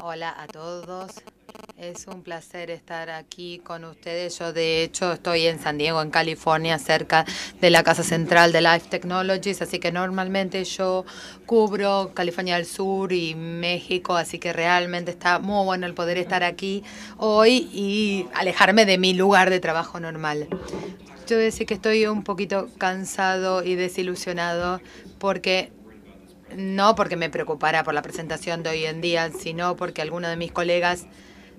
Hola a todos. Es un placer estar aquí con ustedes. Yo de hecho estoy en San Diego, en California, cerca de la Casa Central de Life Technologies, así que normalmente yo cubro California del Sur y México, así que realmente está muy bueno el poder estar aquí hoy y alejarme de mi lugar de trabajo normal. Yo decir que estoy un poquito cansado y desilusionado porque no porque me preocupara por la presentación de hoy en día, sino porque algunos de mis colegas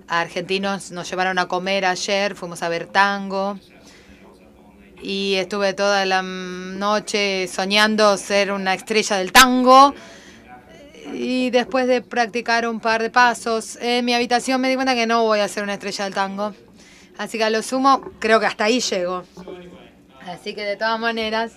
argentinos nos llevaron a comer ayer, fuimos a ver tango y estuve toda la noche soñando ser una estrella del tango. Y después de practicar un par de pasos en mi habitación me di cuenta que no voy a ser una estrella del tango. Así que a lo sumo creo que hasta ahí llego. Así que de todas maneras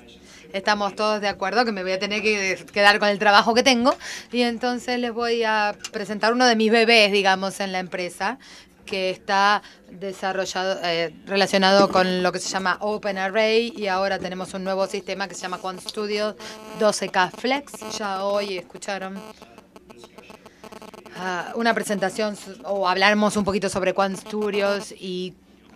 estamos todos de acuerdo que me voy a tener que quedar con el trabajo que tengo y entonces les voy a presentar uno de mis bebés, digamos, en la empresa que está desarrollado eh, relacionado con lo que se llama Open Array y ahora tenemos un nuevo sistema que se llama Quant Studios 12K Flex. Ya hoy escucharon ah, una presentación o hablamos un poquito sobre Quant Studios y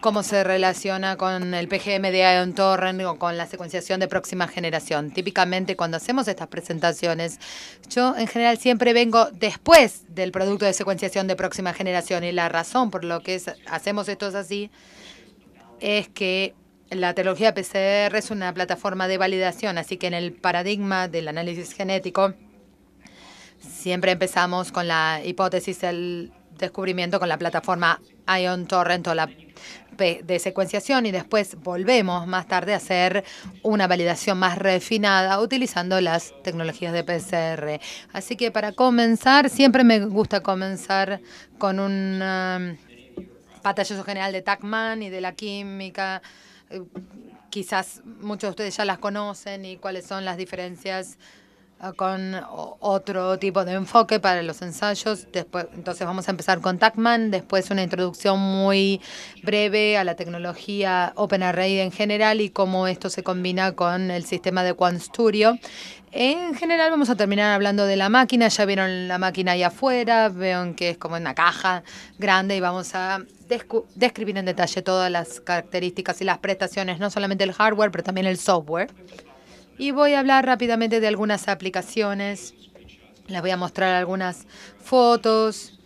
cómo se relaciona con el PGM de Ion Torrent o con la secuenciación de próxima generación. Típicamente cuando hacemos estas presentaciones, yo en general siempre vengo después del producto de secuenciación de próxima generación y la razón por lo que hacemos esto es así es que la tecnología PCR es una plataforma de validación, así que en el paradigma del análisis genético siempre empezamos con la hipótesis del descubrimiento con la plataforma Ion Torrent o la de secuenciación y después volvemos más tarde a hacer una validación más refinada utilizando las tecnologías de PCR. Así que para comenzar, siempre me gusta comenzar con un um, pantallazo general de TACMAN y de la química. Eh, quizás muchos de ustedes ya las conocen y cuáles son las diferencias Ah, con otro tipo de enfoque para los ensayos. Después, entonces vamos a empezar con TACMAN, después una introducción muy breve a la tecnología OpenArray en general y cómo esto se combina con el sistema de Studio. En general vamos a terminar hablando de la máquina, ya vieron la máquina ahí afuera, vean que es como una caja grande y vamos a describir en detalle todas las características y las prestaciones, no solamente el hardware, pero también el software. Y voy a hablar rápidamente de algunas aplicaciones. Les voy a mostrar algunas fotos,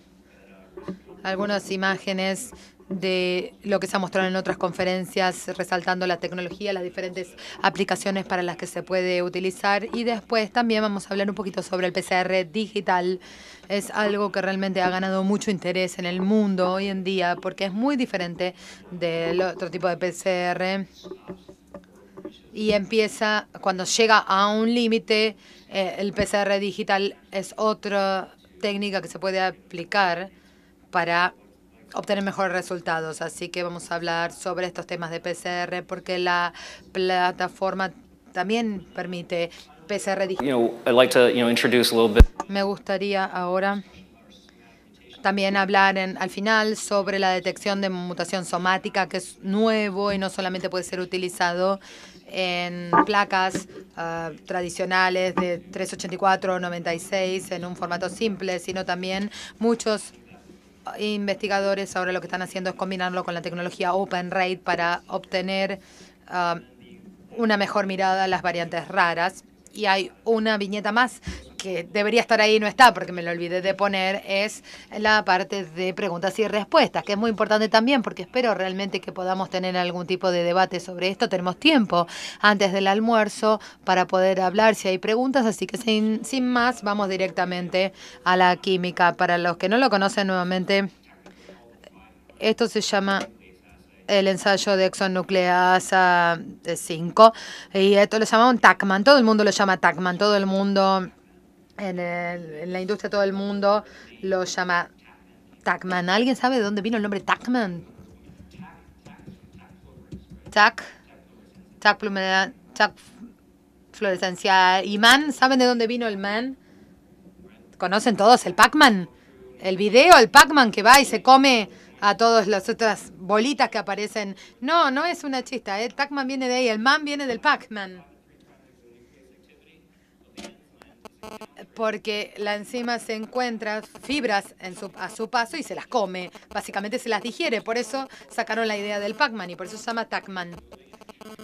algunas imágenes de lo que se ha mostrado en otras conferencias, resaltando la tecnología, las diferentes aplicaciones para las que se puede utilizar. Y después también vamos a hablar un poquito sobre el PCR digital. Es algo que realmente ha ganado mucho interés en el mundo hoy en día porque es muy diferente del otro tipo de PCR y empieza, cuando llega a un límite, eh, el PCR digital es otra técnica que se puede aplicar para obtener mejores resultados. Así que vamos a hablar sobre estos temas de PCR porque la plataforma también permite PCR digital. Me gustaría ahora también hablar en, al final sobre la detección de mutación somática, que es nuevo y no solamente puede ser utilizado en placas ah, tradicionales de 384 96 en un formato simple, sino también muchos ah, investigadores ahora lo que están haciendo es combinarlo con la tecnología rate para obtener ah, una mejor mirada a las variantes raras y hay una viñeta más que debería estar ahí y no está porque me lo olvidé de poner, es la parte de preguntas y respuestas, que es muy importante también porque espero realmente que podamos tener algún tipo de debate sobre esto. Tenemos tiempo antes del almuerzo para poder hablar si hay preguntas, así que sin, sin más vamos directamente a la química. Para los que no lo conocen nuevamente, esto se llama el ensayo de exonucleasa 5. Y esto lo llamaban TACMAN. Todo el mundo lo llama TACMAN. Todo el mundo, en, la industria, todo el mundo lo llama TACMAN. ¿Alguien sabe de dónde vino el nombre TACMAN? TAC, TAC, pluma TAC fluorescencia. ¿Y MAN? ¿Saben de dónde vino el MAN? ¿Conocen todos el Pac-Man? El video, el Pac-Man que va y se come a todas las otras bolitas que aparecen. No, no es una chista. El ¿eh? Tacman viene de ahí, el man viene del Pac-Man. Porque la enzima se encuentra fibras en su, a su paso y se las come. Básicamente se las digiere. Por eso sacaron la idea del Pac-Man y por eso se llama Tacman.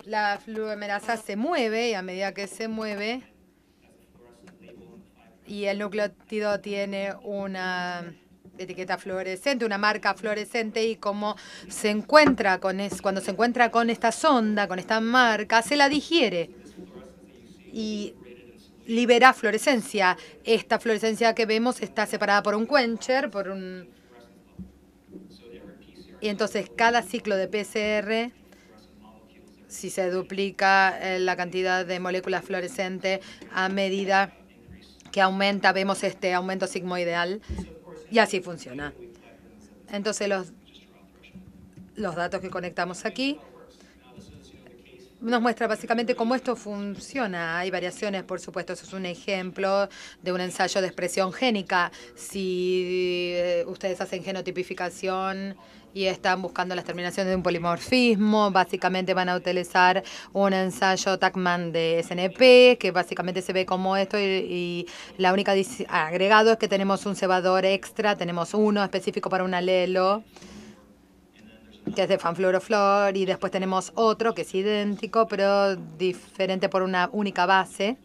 La fluomerasa se mueve y a medida que se mueve y el nucleótido tiene una etiqueta fluorescente, una marca fluorescente y cómo se encuentra con es, cuando se encuentra con esta sonda, con esta marca, se la digiere y libera fluorescencia. Esta fluorescencia que vemos está separada por un quencher, por un y entonces cada ciclo de PCR si se duplica eh, la cantidad de moléculas fluorescente a medida que aumenta, vemos este aumento sigmoideal y así funciona. Entonces los, los datos que conectamos aquí nos muestra básicamente cómo esto funciona. Hay variaciones, por supuesto. Eso es un ejemplo de un ensayo de expresión génica. Si eh, ustedes hacen genotipificación y están buscando las terminaciones de un polimorfismo. Básicamente van a utilizar un ensayo Tacman de SNP, que básicamente se ve como esto y, la única agregado es que tenemos un cebador extra, tenemos uno específico para un alelo que es de fanfloroflor y después tenemos otro que es idéntico pero diferente por una única base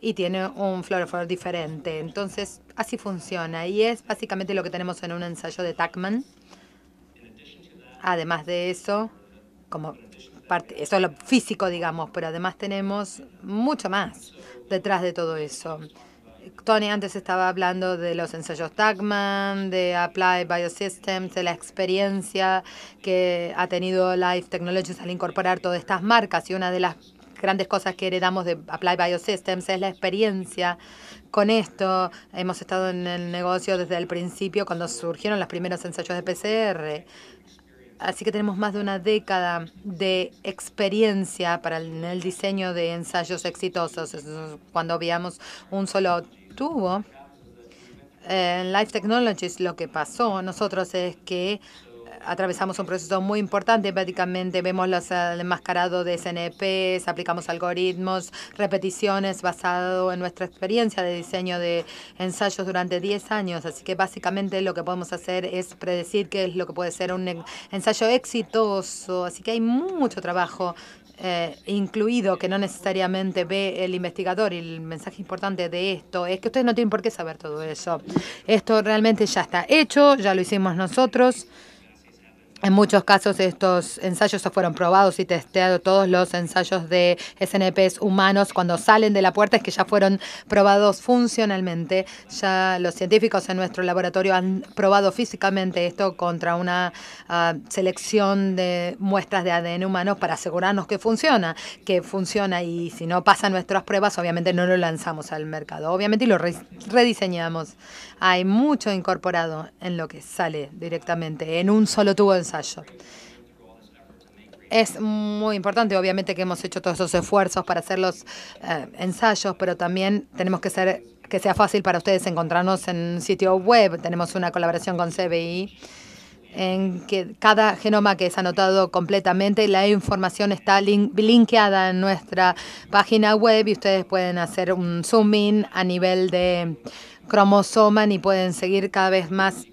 y tiene un fluoroflor diferente. Entonces, así funciona y es básicamente lo que tenemos en un ensayo de Tacman. Además de eso, como parte, eso es lo físico, digamos, pero además tenemos mucho más detrás de todo eso. Tony antes estaba hablando de los ensayos Tagman, de Applied Biosystems, de la experiencia que ha tenido Life Technologies al incorporar todas estas marcas. Y una de las grandes cosas que heredamos de Applied Biosystems es la experiencia con esto. Hemos estado en el negocio desde el principio cuando surgieron los primeros ensayos de PCR Así que tenemos más de una década de experiencia para el, en el diseño de ensayos exitosos. Cuando veamos un solo tubo, en Life Technologies lo que pasó nosotros es que atravesamos un proceso muy importante. Prácticamente vemos los desmascarados de SNPs, aplicamos algoritmos, repeticiones basado en nuestra experiencia de diseño de ensayos durante 10 años. Así que básicamente lo que podemos hacer es predecir qué es lo que puede ser un ensayo exitoso. Así que hay mucho trabajo eh, incluido que no necesariamente ve el investigador. Y el mensaje importante de esto es que ustedes no tienen por qué saber todo eso. Esto realmente ya está hecho, ya lo hicimos nosotros. En muchos casos estos ensayos fueron probados y testeados todos los ensayos de SNPs humanos cuando salen de la puerta es que ya fueron probados funcionalmente. Ya los científicos en nuestro laboratorio han probado físicamente esto contra una ah, selección de muestras de ADN humanos para asegurarnos que funciona, que funciona y si no pasan nuestras pruebas obviamente no lo lanzamos al mercado, obviamente y lo rediseñamos. Hay mucho incorporado en lo que sale directamente en un solo tubo de ensayo. Es muy importante, obviamente que hemos hecho todos esos esfuerzos para hacer los eh, ensayos, pero también tenemos que ser que sea fácil para ustedes encontrarnos en un sitio web. Tenemos una colaboración con CBI en que cada genoma que es anotado completamente, la información está linkeada en nuestra página web y ustedes pueden hacer un zoom in a nivel de cromosoma y pueden seguir cada vez más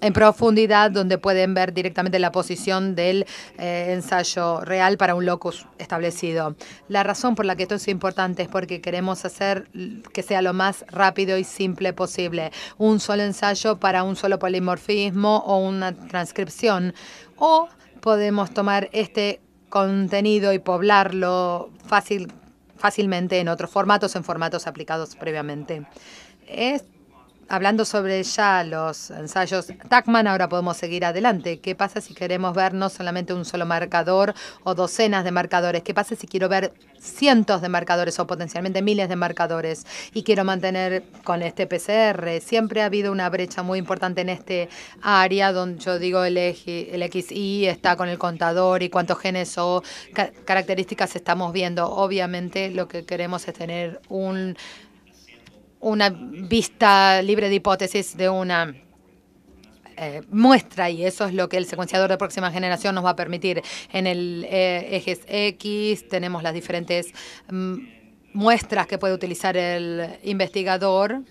en profundidad, donde pueden ver directamente la posición del eh, ensayo real para un locus establecido. La razón por la que esto es importante es porque queremos hacer que sea lo más rápido y simple posible. Un solo ensayo para un solo polimorfismo o una transcripción. O podemos tomar este contenido y poblarlo fácil, fácilmente en otros formatos, en formatos aplicados previamente hablando sobre ya los ensayos Tacman, ahora podemos seguir adelante. ¿Qué pasa si queremos ver no solamente un solo marcador o docenas de marcadores? ¿Qué pasa si quiero ver cientos de marcadores o potencialmente miles de marcadores y quiero mantener con este PCR? Siempre ha habido una brecha muy importante en este área donde yo digo el, el XI está con el contador y cuántos genes o características estamos viendo. Obviamente lo que queremos es tener un una vista libre de hipótesis de una eh, muestra y eso es lo que el secuenciador de próxima generación nos va a permitir. En el eh, eje X tenemos las diferentes mm, muestras que puede utilizar el investigador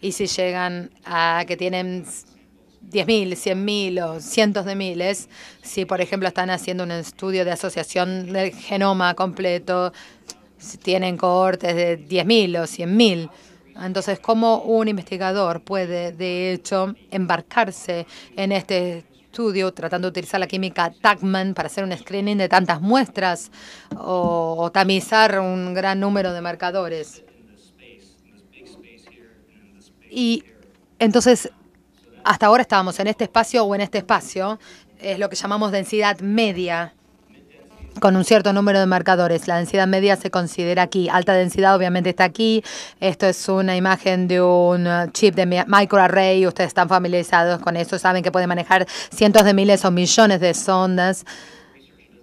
y si llegan a que tienen 10.000, 100.000 o cientos de miles, si por ejemplo están haciendo un estudio de asociación del genoma completo, si tienen cohortes de 10.000 o 100.000, entonces, ¿cómo un investigador puede, de hecho, embarcarse en este estudio tratando de utilizar la química Tagman para hacer un screening de tantas muestras o, tamizar un gran número de marcadores? Y entonces, hasta ahora estábamos en este espacio o en este espacio, es lo que llamamos densidad media con un cierto número de marcadores. La densidad media se considera aquí. Alta densidad obviamente está aquí. Esto es una imagen de un eh, chip de microarray. Ustedes están familiarizados con eso. Saben que pueden manejar cientos de miles o millones de sondas.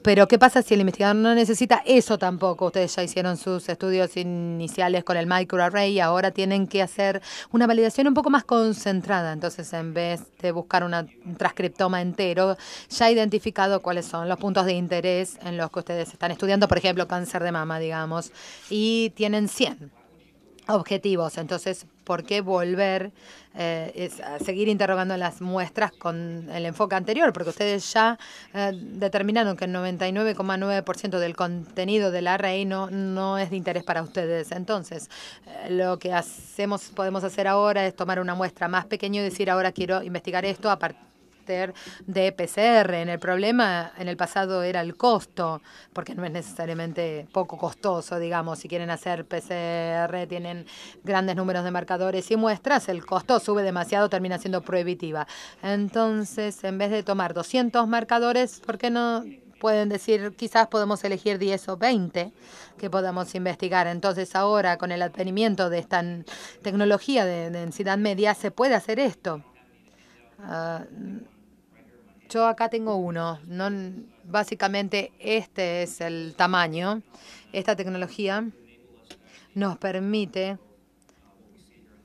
Pero ¿qué pasa si el investigador no necesita eso tampoco? Ustedes ya hicieron sus estudios iniciales con el microarray y ahora tienen que hacer una validación un poco más concentrada. Entonces, en vez de buscar una, un transcriptoma entero, ya ha identificado cuáles son los puntos de interés en los que ustedes están estudiando, por ejemplo, cáncer de mama, digamos, y tienen 100 objetivos. Entonces, por qué volver eh, a seguir interrogando las muestras con el enfoque anterior, porque ustedes ya eh, determinaron que el 99,9% del contenido de la reina no, es de interés para ustedes. Entonces, eh, lo que hacemos, podemos hacer ahora es tomar una muestra más pequeña y decir, ahora quiero investigar esto a partir de PCR. En el problema en el pasado era el costo, porque no es necesariamente poco costoso, digamos, si quieren hacer PCR, tienen grandes números de marcadores y muestras, el costo sube demasiado, termina siendo prohibitiva. Entonces, en vez de tomar 200 marcadores, ¿por qué no pueden decir, quizás podemos elegir 10 o 20 que podamos investigar. Entonces ahora, con el advenimiento de esta tecnología de densidad media, se puede hacer esto. Ah, yo acá tengo uno. No, básicamente este es el tamaño. Esta tecnología nos permite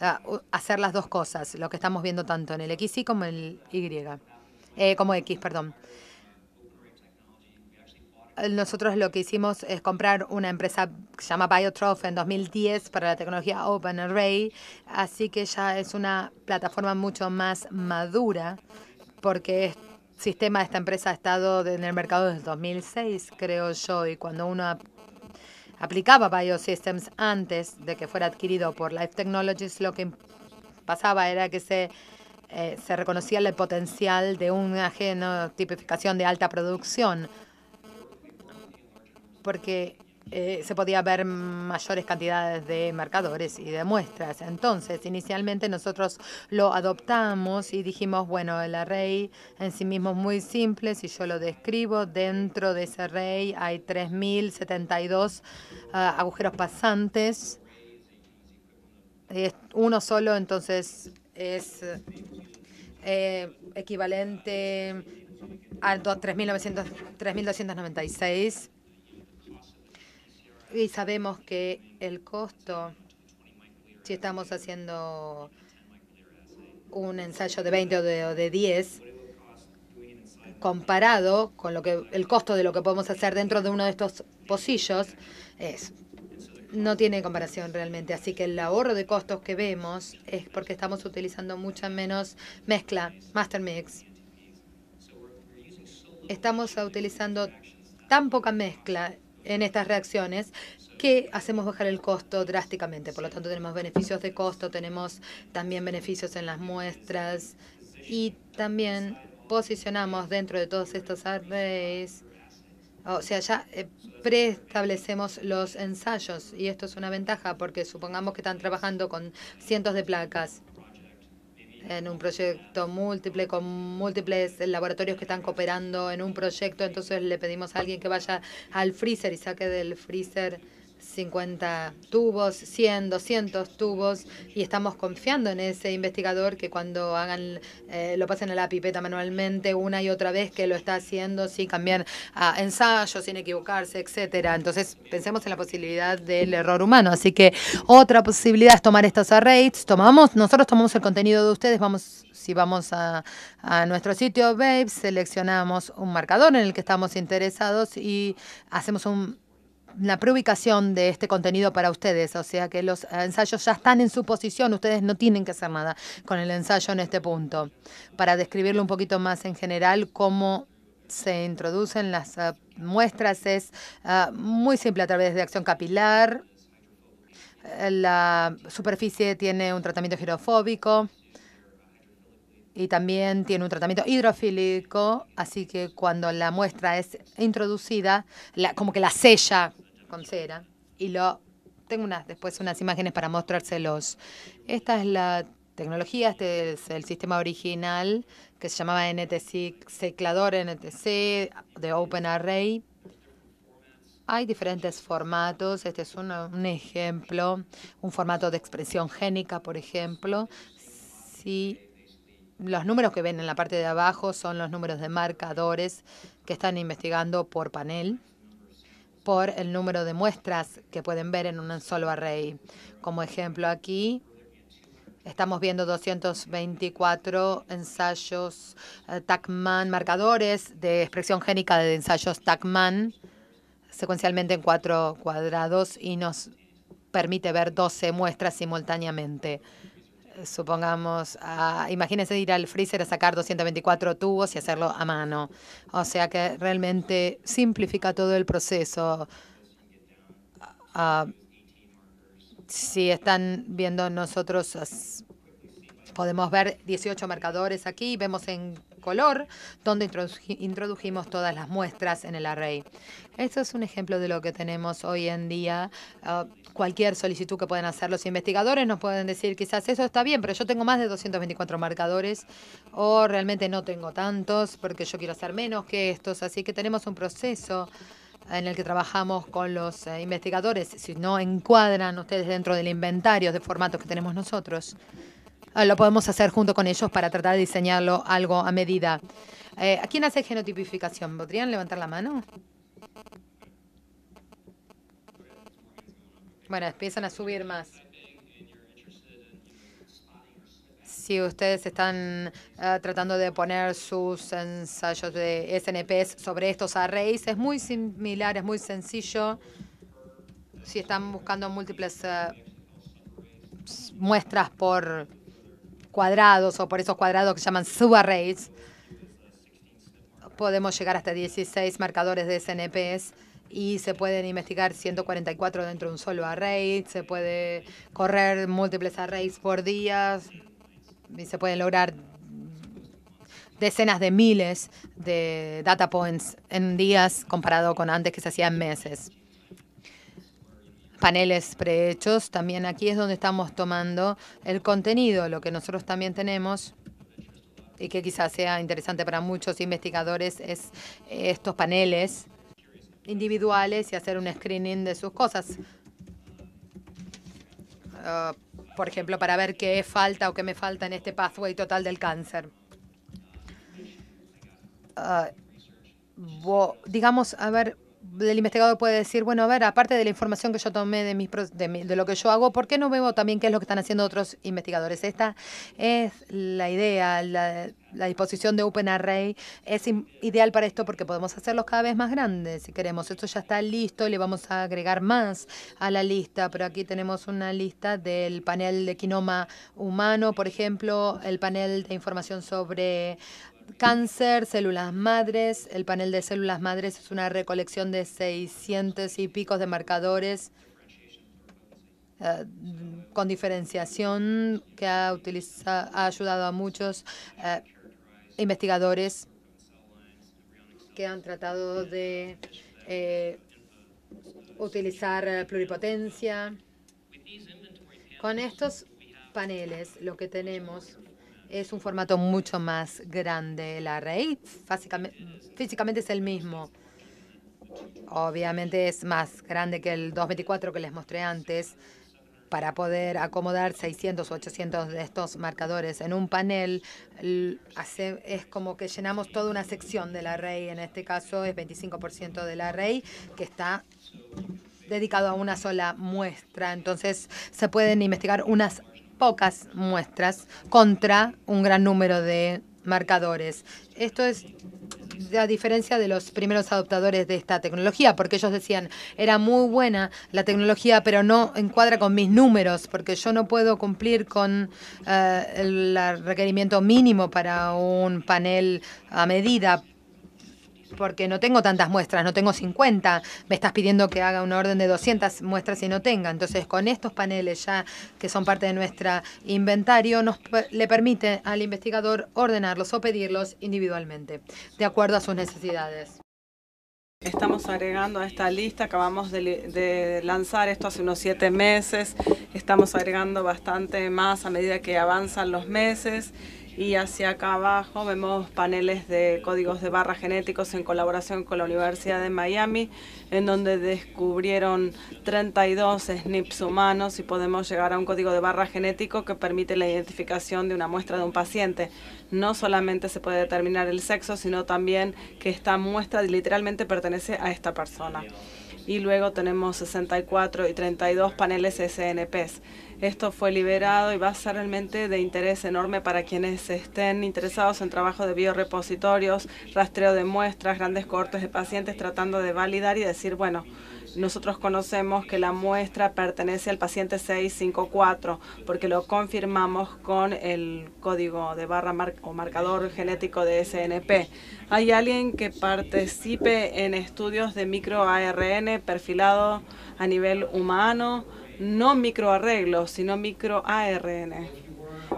ah, hacer las dos cosas, lo que estamos viendo tanto en el XY como en el Y, eh, como X, perdón. Nosotros lo que hicimos es comprar una empresa que se llama Biotroph en 2010 para la tecnología Open Array, así que ya es una plataforma mucho más madura porque es sistema de esta empresa ha estado en el mercado desde 2006, creo yo, y cuando uno aplicaba Biosystems antes de que fuera adquirido por Life Technologies, lo que pasaba era que se, eh, se reconocía el potencial de una genotipificación de alta producción, porque eh, se podía ver mayores cantidades de marcadores y de muestras. Entonces, inicialmente nosotros lo adoptamos y dijimos, bueno, el array en sí mismo es muy simple, si yo lo describo, dentro de ese array hay 3.072 ah, agujeros pasantes, uno solo, entonces es eh, equivalente a 3.296 y sabemos que el costo, si estamos haciendo un ensayo de 20 o de, 10, comparado con lo que el costo de lo que podemos hacer dentro de uno de estos pocillos, es no tiene comparación realmente. Así que el ahorro de costos que vemos es porque estamos utilizando mucha menos mezcla, master mix. Estamos utilizando tan poca mezcla en estas reacciones que hacemos bajar el costo drásticamente. Por lo tanto, tenemos beneficios de costo, tenemos también beneficios en las muestras y también posicionamos dentro de todos estos arrays, o sea, ya eh, preestablecemos los ensayos y esto es una ventaja porque supongamos que están trabajando con cientos de placas en un proyecto múltiple, con múltiples laboratorios que están cooperando en un proyecto, entonces le pedimos a alguien que vaya al freezer y saque del freezer 50 tubos, 100, 200 tubos, y estamos confiando en ese investigador que cuando hagan eh, lo pasen a la pipeta manualmente una y otra vez que lo está haciendo sin cambiar a ensayos, sin equivocarse, etcétera. Entonces pensemos en la posibilidad del error humano. Así que otra posibilidad es tomar estos arrays. Tomamos, nosotros tomamos el contenido de ustedes, vamos si vamos a, a, nuestro sitio Babe, seleccionamos un marcador en el que estamos interesados y hacemos un la preubicación de este contenido para ustedes, o sea que los ensayos ya están en su posición, ustedes no tienen que hacer nada con el ensayo en este punto. Para describirlo un poquito más en general, cómo se introducen las eh, muestras es eh, muy simple a través de acción capilar, eh, la superficie tiene un tratamiento girofóbico, y también tiene un tratamiento hidrofílico, así que cuando la muestra es introducida, como que la sella con cera y lo tengo unas después unas imágenes para mostrárselos. Esta es la tecnología, este es el sistema original que se llamaba NTC Seclador NTC de Open Array. Hay diferentes formatos, este es un, ejemplo, un formato de expresión génica, por ejemplo. Si los números que ven en la parte de abajo son los números de marcadores que están investigando por panel, por el número de muestras que pueden ver en un solo array. Como ejemplo aquí, Estamos viendo 224 ensayos eh, TACMAN, marcadores de expresión génica de ensayos TACMAN, secuencialmente en cuatro cuadrados, y nos permite ver 12 muestras simultáneamente supongamos, a, imagínense ir al freezer a sacar 224 tubos y hacerlo a mano. O sea que realmente simplifica todo el proceso. Ah, si están viendo nosotros Podemos ver 18 marcadores aquí, vemos en color donde introdujimos todas las muestras en el array. Esto es un ejemplo de lo que tenemos hoy en día. Ah, cualquier solicitud que puedan hacer los investigadores nos pueden decir quizás eso está bien, pero yo tengo más de 224 marcadores o realmente no tengo tantos porque yo quiero hacer menos que estos. Así que tenemos un proceso en el que trabajamos con los eh, investigadores, si no encuadran ustedes dentro del inventario de formatos que tenemos nosotros. Ah, lo podemos hacer junto con ellos para tratar de diseñarlo algo a medida. Eh, ¿A quién hace genotipificación? ¿Podrían levantar la mano? Bueno, empiezan a subir más. Si ustedes están ah, tratando de poner sus ensayos de SNPs sobre estos arrays, es muy similar, es muy sencillo. Si están buscando múltiples eh, muestras por cuadrados o por esos cuadrados que se llaman subarrays, podemos llegar hasta 16 marcadores de SNPs y se pueden investigar 144 dentro de un solo array, se puede correr múltiples arrays por días y se pueden lograr decenas de miles de data points en días comparado con antes que se hacía en meses paneles prehechos, también aquí es donde estamos tomando el contenido, lo que nosotros también tenemos y que quizás sea interesante para muchos investigadores es eh, estos paneles individuales y hacer un screening de sus cosas. Ah, por ejemplo, para ver qué falta o qué me falta en este pathway total del cáncer. Ah, digamos, a ver, el investigador puede decir, bueno, a ver, aparte de la información que yo tomé de, mis, de, lo que yo hago, ¿por qué no veo también qué es lo que están haciendo otros investigadores? Esta es la idea, la, disposición de Open Array es ideal para esto porque podemos hacerlos cada vez más grandes si queremos. Esto ya está listo y le vamos a agregar más a la lista, pero aquí tenemos una lista del panel de quinoma humano, por ejemplo, el panel de información sobre cáncer, células madres. El panel de células madres es una recolección de 600 y pico de marcadores eh, con diferenciación que ha, ha ayudado a muchos eh, investigadores que han tratado de eh, utilizar pluripotencia. Con estos paneles lo que tenemos es un formato mucho más grande. el array físicamente es el mismo. Obviamente es más grande que el 224 que les mostré antes para poder acomodar 600 o 800 de estos marcadores en un panel, es como que llenamos toda una sección del array. En este caso es 25% del array que está dedicado a una sola muestra. Entonces se pueden investigar unas pocas muestras contra un gran número de marcadores. Esto es a diferencia de los primeros adoptadores de esta tecnología, porque ellos decían, era muy buena la tecnología, pero no encuadra con mis números, porque yo no puedo cumplir con eh, el requerimiento mínimo para un panel a medida porque no tengo tantas muestras, no tengo 50. Me estás pidiendo que haga una orden de 200 muestras y no tenga. Entonces, con estos paneles ya que son parte de nuestro inventario, nos le permite al investigador ordenarlos o pedirlos individualmente, de acuerdo a sus necesidades. Estamos agregando a esta lista, acabamos de, lanzar esto hace unos siete meses, estamos agregando bastante más a medida que avanzan los meses y hacia acá abajo vemos paneles de códigos de barra genéticos en colaboración con la Universidad de Miami, en donde descubrieron 32 SNPs humanos y podemos llegar a un código de barra genético que permite la identificación de una muestra de un paciente. No solamente se puede determinar el sexo, sino también que esta muestra literalmente pertenece a esta persona. Y luego tenemos 64 y 32 paneles SNPs. Esto fue liberado y va a ser realmente de interés enorme para quienes estén interesados en trabajo de biorepositorios, rastreo de muestras, grandes cortes de pacientes, tratando de validar y decir, bueno, nosotros conocemos que la muestra pertenece al paciente 654 porque lo confirmamos con el código de barra o marcador genético de SNP. ¿Hay alguien que participe en estudios de microARN perfilado a nivel humano? no microarreglos, sino microARN.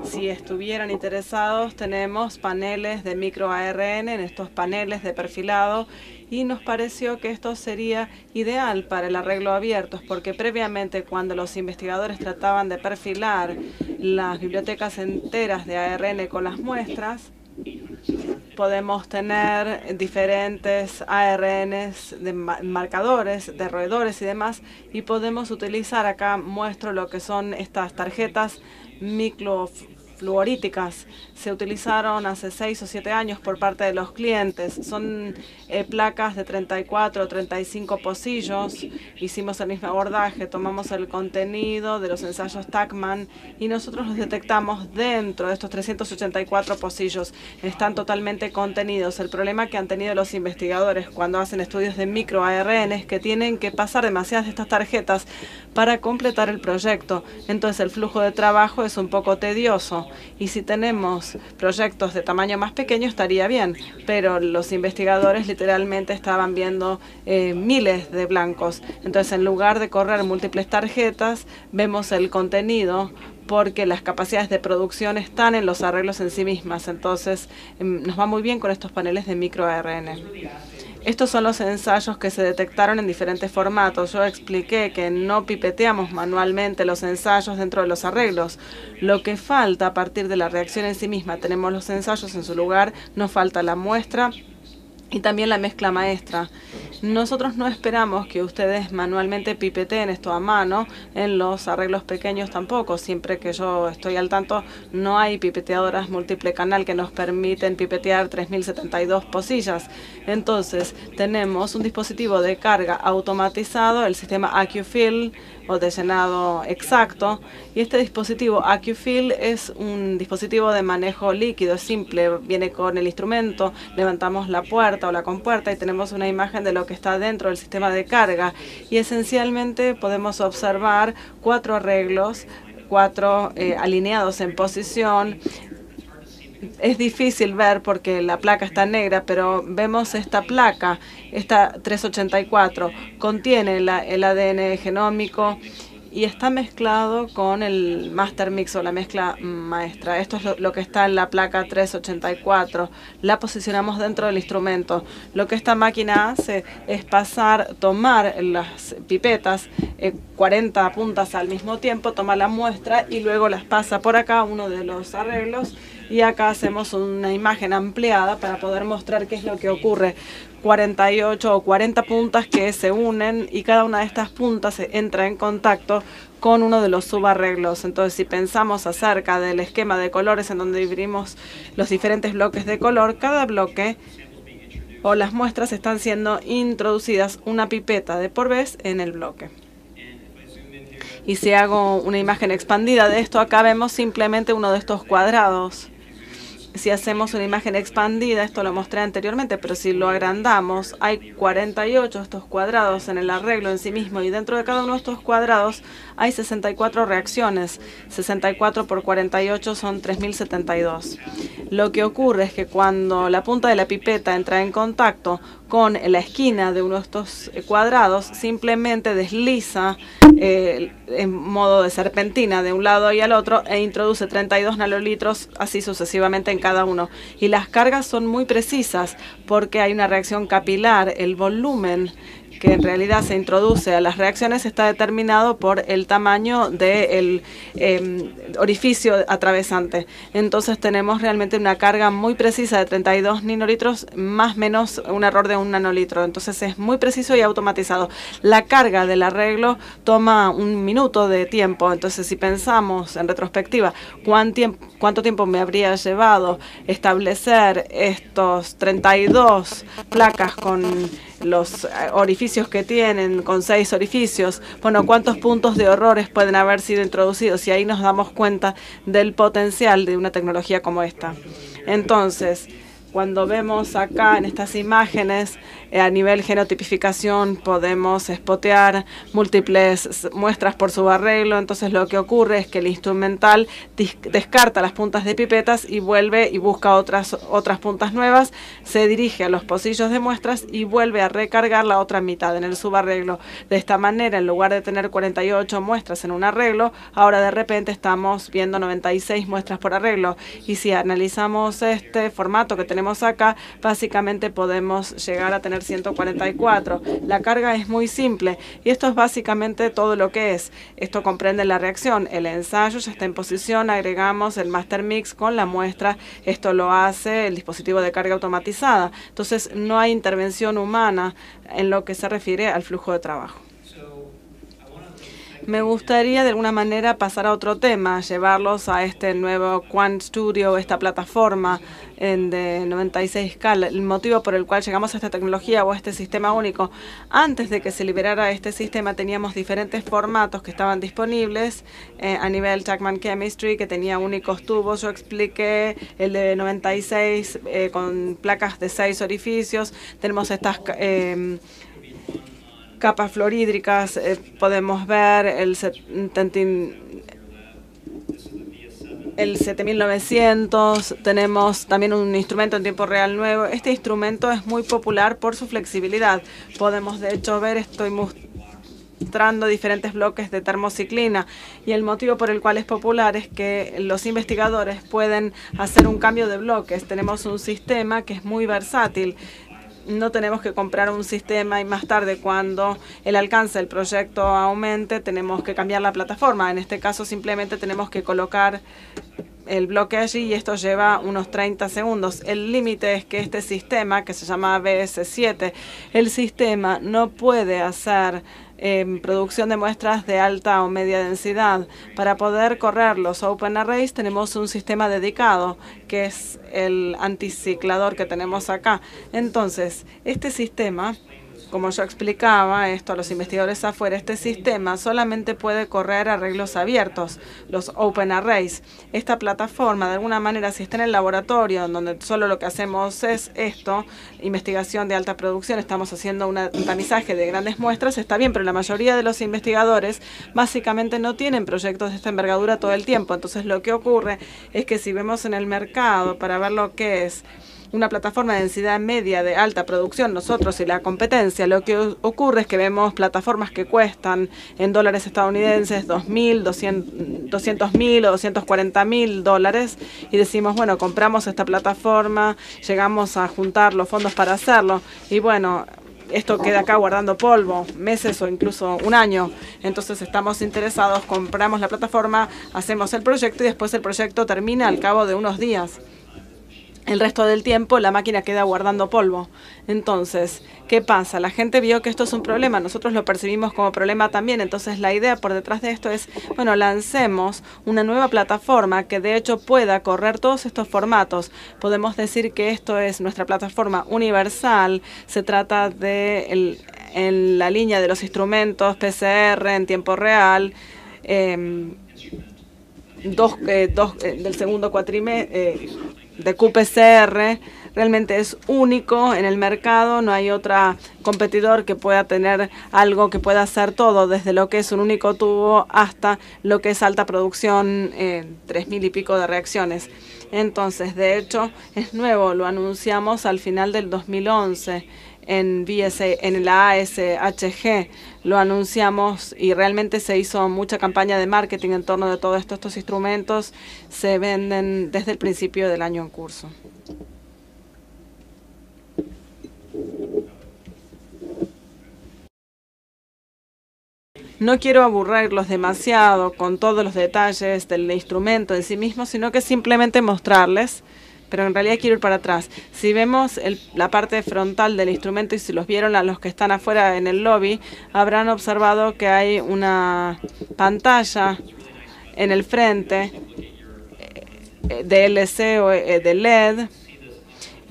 Si estuvieran interesados, tenemos paneles de microARN en estos paneles de perfilado y nos pareció que esto sería ideal para el arreglo abierto, porque previamente cuando los investigadores trataban de perfilar las bibliotecas enteras de ARN con las muestras, podemos tener diferentes ARNs de marcadores, de roedores y demás, y podemos utilizar, acá muestro lo que son estas tarjetas micro fluoríticas. Se utilizaron hace seis o siete años por parte de los clientes. Son eh, placas de 34 o 35 pocillos. Hicimos el mismo abordaje, tomamos el contenido de los ensayos TACMAN y nosotros los detectamos dentro de estos 384 pocillos. Están totalmente contenidos. El problema que han tenido los investigadores cuando hacen estudios de microARN es que tienen que pasar demasiadas de estas tarjetas para completar el proyecto. Entonces el flujo de trabajo es un poco tedioso. Y si tenemos proyectos de tamaño más pequeño estaría bien, pero los investigadores literalmente estaban viendo eh, miles de blancos. Entonces, en lugar de correr múltiples tarjetas, vemos el contenido porque las capacidades de producción están en los arreglos en sí mismas. Entonces, em, nos va muy bien con estos paneles de microARN. Estos son los ensayos que se detectaron en diferentes formatos. Yo expliqué que no pipeteamos manualmente los ensayos dentro de los arreglos. Lo que falta a partir de la reacción en sí misma, tenemos los ensayos en su lugar, nos falta la muestra y también la mezcla maestra. Nosotros no esperamos que ustedes manualmente pipeteen esto a mano en los arreglos pequeños tampoco. Siempre que yo estoy al tanto, no hay pipeteadoras múltiple canal que nos permiten pipetear 3072 posillas. Entonces, tenemos un dispositivo de carga automatizado, el sistema AccuFill, o de llenado exacto. Y este dispositivo AccuFill, es un dispositivo de manejo líquido, simple, viene con el instrumento, levantamos la puerta o la compuerta y tenemos una imagen de lo que está dentro del sistema de carga. Y esencialmente podemos observar cuatro arreglos cuatro eh, alineados en posición es difícil ver porque la placa está negra, pero vemos esta placa, esta 384, contiene el ADN genómico y está mezclado con el master mix o la mezcla maestra. Esto es lo, que está en la placa 384. La posicionamos dentro del instrumento. Lo que esta máquina hace es pasar, tomar las pipetas, 40 eh, puntas al mismo tiempo, toma la muestra y luego las pasa por acá, uno de los arreglos, y acá hacemos una imagen ampliada para poder mostrar qué es lo que ocurre. 48 o 40 puntas que se unen y cada una de estas puntas entra en contacto con uno de los subarreglos. Entonces, si pensamos acerca del esquema de colores en donde dividimos los diferentes bloques de color, cada bloque o las muestras están siendo introducidas una pipeta de por vez en el bloque. Y si hago una imagen expandida de esto, acá vemos simplemente uno de estos cuadrados si hacemos una imagen expandida, esto lo mostré anteriormente, pero si lo agrandamos, hay 48 estos cuadrados en el arreglo en sí mismo y dentro de cada uno de estos cuadrados hay 64 reacciones. 64 por 48 son 3.072. Lo que ocurre es que cuando la punta de la pipeta entra en contacto con la esquina de uno de estos eh, cuadrados, simplemente desliza eh, en modo de serpentina de un lado y al otro e introduce 32 nanolitros así sucesivamente en cada uno. Y las cargas son muy precisas porque hay una reacción capilar, el volumen que en realidad se introduce a las reacciones está determinado por el tamaño del em, orificio atravesante. Entonces tenemos realmente una carga muy precisa de 32 nanolitros más menos un error de un nanolitro. Entonces es muy preciso y automatizado. La carga del arreglo toma un minuto de tiempo. Entonces si pensamos en retrospectiva cuánto tiempo me habría llevado establecer estos 32 placas con los eh, orificios que tienen, con seis orificios, bueno, cuántos puntos de horrores pueden haber sido introducidos y ahí nos damos cuenta del potencial de una tecnología como esta. Entonces, cuando vemos acá en estas imágenes eh, a nivel genotipificación podemos espotear múltiples muestras por subarreglo, entonces lo que ocurre es que el instrumental descarta las puntas de pipetas y vuelve y busca otras, otras puntas nuevas, se dirige a los pocillos de muestras y vuelve a recargar la otra mitad en el subarreglo. De esta manera, en lugar de tener 48 muestras en un arreglo, ahora de repente estamos viendo 96 muestras por arreglo. Y si analizamos este formato que tenemos acá, básicamente podemos llegar a tener 144. La carga es muy simple y esto es básicamente todo lo que es. Esto comprende la reacción. El ensayo ya está en posición, agregamos el master mix con la muestra. Esto lo hace el dispositivo de carga automatizada. Entonces no hay intervención humana en lo que se refiere al flujo de trabajo. Me gustaría de alguna manera pasar a otro tema, llevarlos a este nuevo Quant Studio, esta plataforma en de 96 k el motivo por el cual llegamos a esta tecnología o a este sistema único. Antes de que se liberara este sistema teníamos diferentes formatos que estaban disponibles eh, a nivel Chuckman Chemistry, que tenía únicos tubos. Yo expliqué el de 96 eh, con placas de seis orificios. Tenemos estas... Eh, capas fluorhídricas. Eh, podemos ver el, el 7900. Tenemos también un instrumento en tiempo real nuevo. Este instrumento es muy popular por su flexibilidad. Podemos, de hecho, ver, estoy mostrando diferentes bloques de termociclina y el motivo por el cual es popular es que los investigadores pueden hacer un cambio de bloques. Tenemos un sistema que es muy versátil no tenemos que comprar un sistema y más tarde cuando el alcance del proyecto aumente tenemos que cambiar la plataforma. En este caso simplemente tenemos que colocar el bloque allí y esto lleva unos 30 segundos. El límite es que este sistema, que se llama BS7, el sistema no puede hacer en producción de muestras de alta o media densidad. Para poder correr los Open Arrays tenemos un sistema dedicado, que es el anticiclador que tenemos acá. Entonces, este sistema como yo explicaba esto a los investigadores afuera, este sistema solamente puede correr arreglos abiertos, los Open Arrays. Esta plataforma, de alguna manera, si está en el laboratorio, donde solo lo que hacemos es esto, investigación de alta producción, estamos haciendo un tamizaje de grandes muestras, está bien, pero la mayoría de los investigadores básicamente no tienen proyectos de esta envergadura todo el tiempo. Entonces lo que ocurre es que si vemos en el mercado para ver lo que es una plataforma de densidad media de alta producción, nosotros y la competencia, lo que ocurre es que vemos plataformas que cuestan en dólares estadounidenses 2.000, 200 mil o 240.000 mil dólares y decimos, bueno, compramos esta plataforma, llegamos a juntar los fondos para hacerlo y bueno, esto queda acá guardando polvo, meses o incluso un año. Entonces estamos interesados, compramos la plataforma, hacemos el proyecto y después el proyecto termina al cabo de unos días. El resto del tiempo la máquina queda guardando polvo. Entonces, ¿qué pasa? La gente vio que esto es un problema, nosotros lo percibimos como problema también, entonces la idea por detrás de esto es, bueno, lancemos una nueva plataforma que de hecho pueda correr todos estos formatos. Podemos decir que esto es nuestra plataforma universal, se trata de en la línea de los instrumentos PCR en tiempo real, em, dos, eh, eh, del segundo cuatrimestre, eh, de QPCR realmente es único en el mercado, no hay otro competidor que pueda tener algo que pueda hacer todo, desde lo que es un único tubo hasta lo que es alta producción, eh, tres mil y pico de reacciones. Entonces, de hecho, es nuevo, lo anunciamos al final del 2011 en, VSA, en la ASHG, lo anunciamos y realmente se hizo mucha campaña de marketing en torno de todos Estos instrumentos se venden desde el principio del año en curso. No quiero aburrirlos demasiado con todos los detalles del instrumento en sí mismo, sino que simplemente mostrarles pero en realidad quiero ir para atrás. Si vemos la parte frontal del instrumento y si los vieron a los que están afuera en el lobby, habrán observado que hay una pantalla en el frente eh, de LC o eh, de LED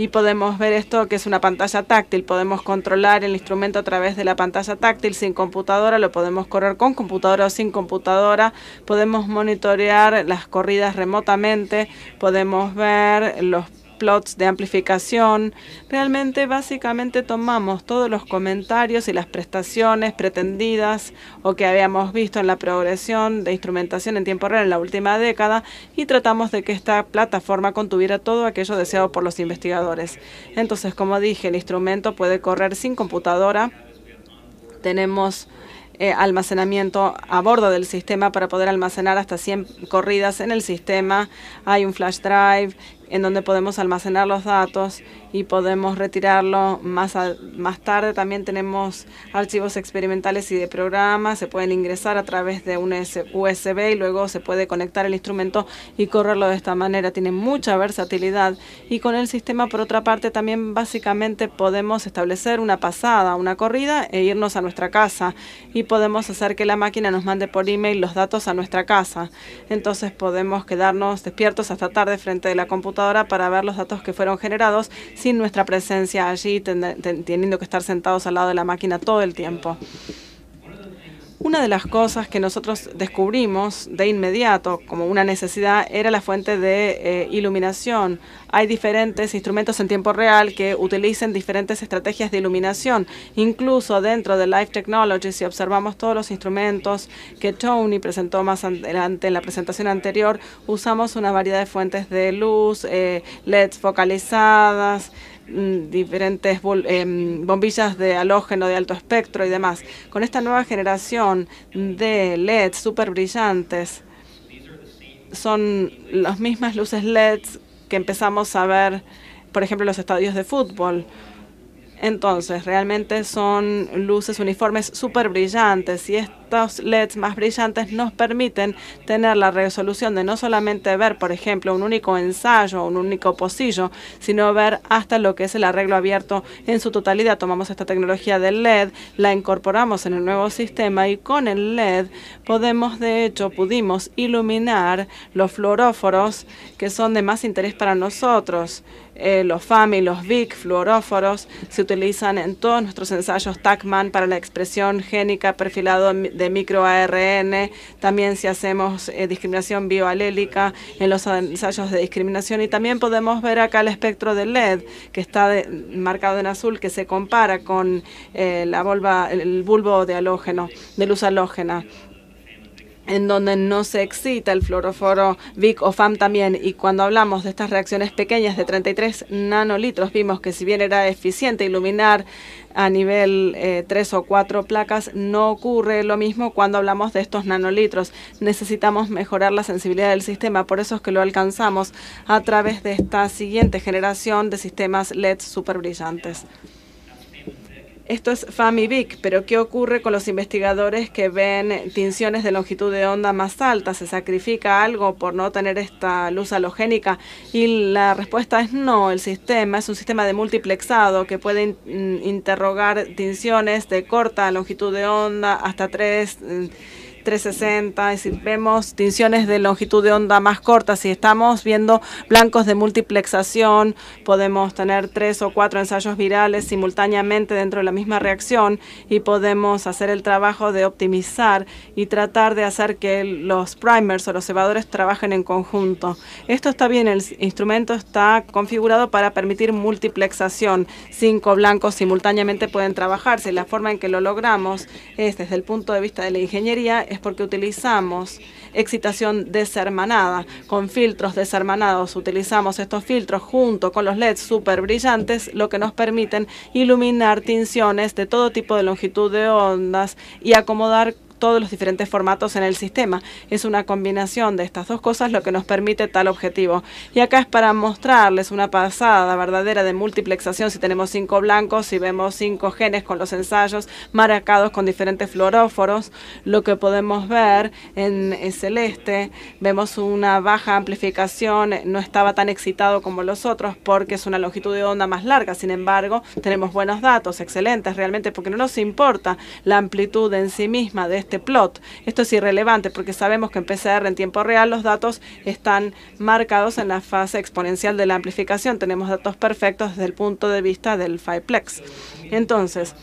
y podemos ver esto que es una pantalla táctil. Podemos controlar el instrumento a través de la pantalla táctil sin computadora, lo podemos correr con computadora o sin computadora. Podemos monitorear las corridas remotamente, podemos ver los plots de amplificación. Realmente, básicamente, tomamos todos los comentarios y las prestaciones pretendidas o que habíamos visto en la progresión de instrumentación en tiempo real en la última década y tratamos de que esta plataforma contuviera todo aquello deseado por los investigadores. Entonces, como dije, el instrumento puede correr sin computadora. Tenemos eh, almacenamiento a bordo del sistema para poder almacenar hasta 100 corridas en el sistema. Hay un flash drive en donde podemos almacenar los datos y podemos retirarlo más, más tarde. También tenemos archivos experimentales y de programas. Se pueden ingresar a través de un USB y luego se puede conectar el instrumento y correrlo de esta manera. Tiene mucha versatilidad. Y con el sistema, por otra parte, también básicamente podemos establecer una pasada, una corrida e irnos a nuestra casa. Y podemos hacer que la máquina nos mande por email los datos a nuestra casa. Entonces podemos quedarnos despiertos hasta tarde frente a la computadora para ver los datos que fueron generados sin nuestra presencia allí, teniendo que estar sentados al lado de la máquina todo el tiempo. Una de las cosas que nosotros descubrimos de inmediato como una necesidad era la fuente de eh, iluminación. Hay diferentes instrumentos en tiempo real que utilizan diferentes estrategias de iluminación. Incluso dentro de Life Technologies, si observamos todos los instrumentos que Tony presentó más adelante en la presentación anterior, usamos una variedad de fuentes de luz, eh, LEDs focalizadas, Mm, diferentes em, bombillas de halógeno de alto espectro y demás. Con esta nueva generación de LEDs super brillantes, son las mismas luces LEDs que empezamos a ver, por ejemplo, en los estadios de fútbol. Entonces, realmente son luces uniformes súper brillantes y estos LEDs más brillantes nos permiten tener la resolución de no solamente ver, por ejemplo, un único ensayo, un único pocillo, sino ver hasta lo que es el arreglo abierto en su totalidad. Tomamos esta tecnología del LED, la incorporamos en el nuevo sistema y con el LED podemos, de hecho, pudimos iluminar los fluoróforos que son de más interés para nosotros. Eh, los FAMI, los VIC, fluoróforos, se utilizan en todos nuestros ensayos TACMAN para la expresión génica, perfilado de microARN, también si hacemos eh, discriminación bioalélica en los ensayos de discriminación y también podemos ver acá el espectro de LED que está marcado en azul que se compara con eh, la el bulbo de halógeno, de luz halógena en donde no se excita el fluoroforo VIC o FAM también. Y cuando hablamos de estas reacciones pequeñas de 33 nanolitros, vimos que si bien era eficiente iluminar a nivel 3 eh, o 4 placas, no ocurre lo mismo cuando hablamos de estos nanolitros. Necesitamos mejorar la sensibilidad del sistema, por eso es que lo alcanzamos a través de esta siguiente generación de sistemas LED super brillantes. Esto es Famibic, pero ¿qué ocurre con los investigadores que ven tinciones de longitud de onda más alta? ¿Se sacrifica algo por no tener esta luz halogénica? Y la respuesta es no. El sistema es un sistema de multiplexado que puede mm, interrogar tinciones de corta longitud de onda hasta tres mm, 360, es decir, vemos tinciones de longitud de onda más cortas. Si estamos viendo blancos de multiplexación, podemos tener tres o cuatro ensayos virales simultáneamente dentro de la misma reacción y podemos hacer el trabajo de optimizar y tratar de hacer que los primers o los cebadores trabajen en conjunto. Esto está bien, el instrumento está configurado para permitir multiplexación. Cinco blancos simultáneamente pueden trabajarse. La forma en que lo logramos es desde el punto de vista de la ingeniería es porque utilizamos excitación deshermanada. Con filtros deshermanados utilizamos estos filtros junto con los LEDs super brillantes, lo que nos permiten iluminar tinciones de todo tipo de longitud de ondas y acomodar todos los diferentes formatos en el sistema. Es una combinación de estas dos cosas lo que nos permite tal objetivo. Y acá es para mostrarles una pasada verdadera de multiplexación. Si tenemos cinco blancos, si vemos cinco genes con los ensayos marcados con diferentes fluoróforos, lo que podemos ver en celeste, vemos una baja amplificación, no estaba tan excitado como los otros porque es una longitud de onda más larga. Sin embargo, tenemos buenos datos, excelentes realmente, porque no nos importa la amplitud en sí misma de este este plot. Esto es irrelevante porque sabemos que en PCR en tiempo real los datos están marcados en la fase exponencial de la amplificación. Tenemos datos perfectos desde el punto de vista del Fiplex. Entonces,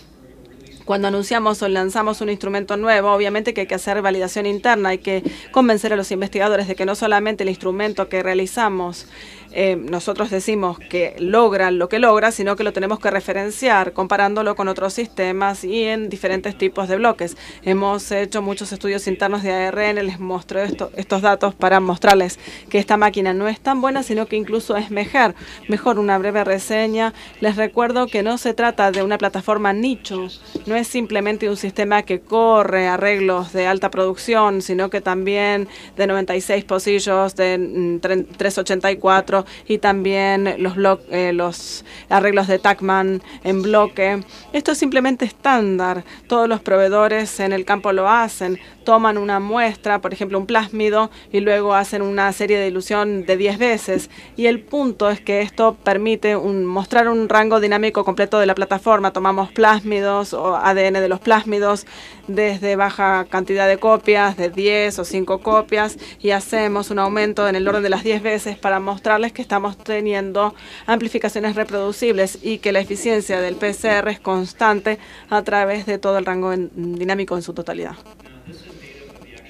cuando anunciamos o lanzamos un instrumento nuevo, obviamente que hay que hacer validación interna, hay que convencer a los investigadores de que no solamente el instrumento que realizamos eh, nosotros decimos que logra lo que logra, sino que lo tenemos que referenciar comparándolo con otros sistemas y en diferentes tipos de bloques. Hemos hecho muchos estudios internos de ARN, les mostré estos datos para mostrarles que esta máquina no es tan buena, sino que incluso es mejor. Mejor una breve reseña. Les recuerdo que no se trata de una plataforma nicho, no es simplemente un sistema que corre arreglos de alta producción, sino que también de 96 pocillos, de 384 mm, y también los, eh, los arreglos de Tacman en bloque. Esto es simplemente estándar. Todos los proveedores en el campo lo hacen toman una muestra, por ejemplo, un plásmido, y luego hacen una serie de ilusión de 10 veces. Y el punto es que esto permite mostrar un rango dinámico completo de la plataforma. Tomamos plásmidos o ADN de los plásmidos desde baja cantidad de copias, de 10 o 5 copias, y hacemos un aumento en el orden de las 10 veces para mostrarles que estamos teniendo amplificaciones reproducibles y que la eficiencia del PCR es constante a través de todo el rango dinámico en su totalidad.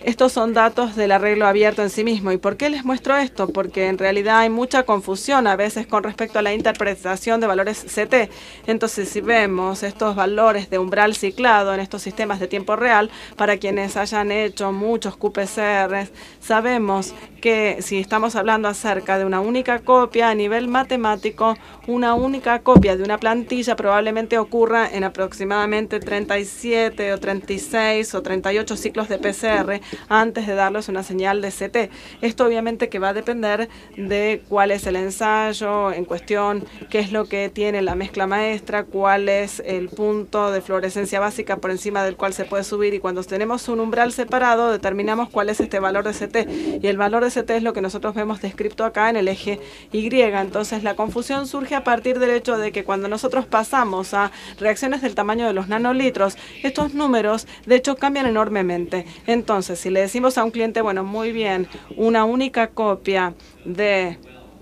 Estos son datos del arreglo abierto en sí mismo. ¿Y por qué les muestro esto? Porque en realidad hay mucha confusión a veces con respecto a la interpretación de valores CT. Entonces, si vemos estos valores de umbral ciclado en estos sistemas de tiempo real, para quienes hayan hecho muchos QPCR, sabemos que si estamos hablando acerca de una única copia a nivel matemático, una única copia de una plantilla probablemente ocurra en aproximadamente 37 o 36 o 38 ciclos de PCR antes de darles una señal de CT. Esto obviamente que va a depender de cuál es el ensayo en cuestión, qué es lo que tiene la mezcla maestra, cuál es el punto de fluorescencia básica por encima del cual se puede subir y cuando tenemos un umbral separado determinamos cuál es este valor de CT y el valor es lo que nosotros vemos descrito acá en el eje Y. Entonces, la confusión surge a partir del hecho de que cuando nosotros pasamos a reacciones del tamaño de los nanolitros, estos números, de hecho, cambian enormemente. Entonces, si le decimos a un cliente, bueno, muy bien, una única copia de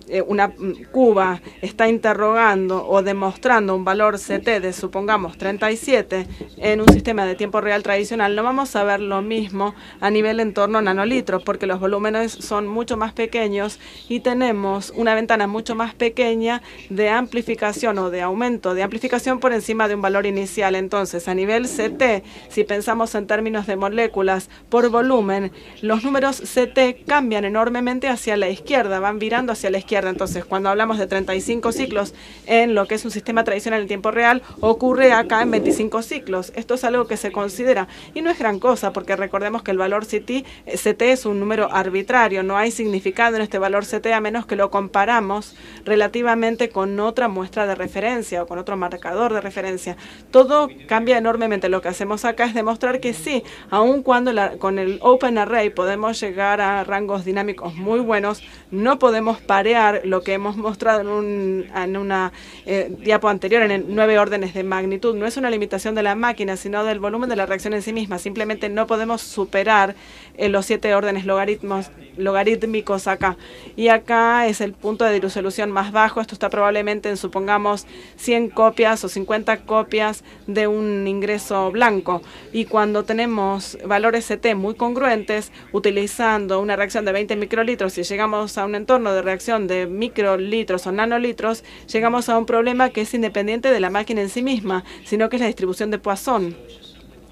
eh, una mm, Cuba está interrogando o demostrando un valor CT de, supongamos, 37 en un sistema de tiempo real tradicional, no vamos a ver lo mismo a nivel entorno nanolitros, porque los volúmenes son mucho más pequeños y tenemos una ventana mucho más pequeña de amplificación o de aumento de amplificación por encima de un valor inicial. Entonces, a nivel CT, si pensamos en términos de moléculas por volumen, los números CT cambian enormemente hacia la izquierda, van virando hacia la izquierda entonces, cuando hablamos de 35 ciclos en lo que es un sistema tradicional en tiempo real, ocurre acá en 25 ciclos. Esto es algo que se considera y no es gran cosa porque recordemos que el valor CT, eh, CT es un número arbitrario, no hay significado en este valor CT a menos que lo comparamos relativamente con otra muestra de referencia o con otro marcador de referencia. Todo cambia enormemente. Lo que hacemos acá es demostrar que sí, aun cuando con el Open Array podemos llegar a rangos dinámicos muy buenos, no podemos parear lo que hemos mostrado en, un, en una eh, diapo anterior, en nueve órdenes de magnitud. No es una limitación de la máquina, sino del volumen de la reacción en sí misma. Simplemente no podemos superar en los siete órdenes logaritmos, logarítmicos acá. Y acá es el punto de dilución más bajo. Esto está probablemente en, supongamos, 100 copias o 50 copias de un ingreso blanco. Y cuando tenemos valores CT e muy congruentes, utilizando una reacción de 20 microlitros y llegamos a un entorno de reacción de microlitros o nanolitros, llegamos a un problema que es independiente de la máquina en sí misma, sino que es la distribución de Poisson.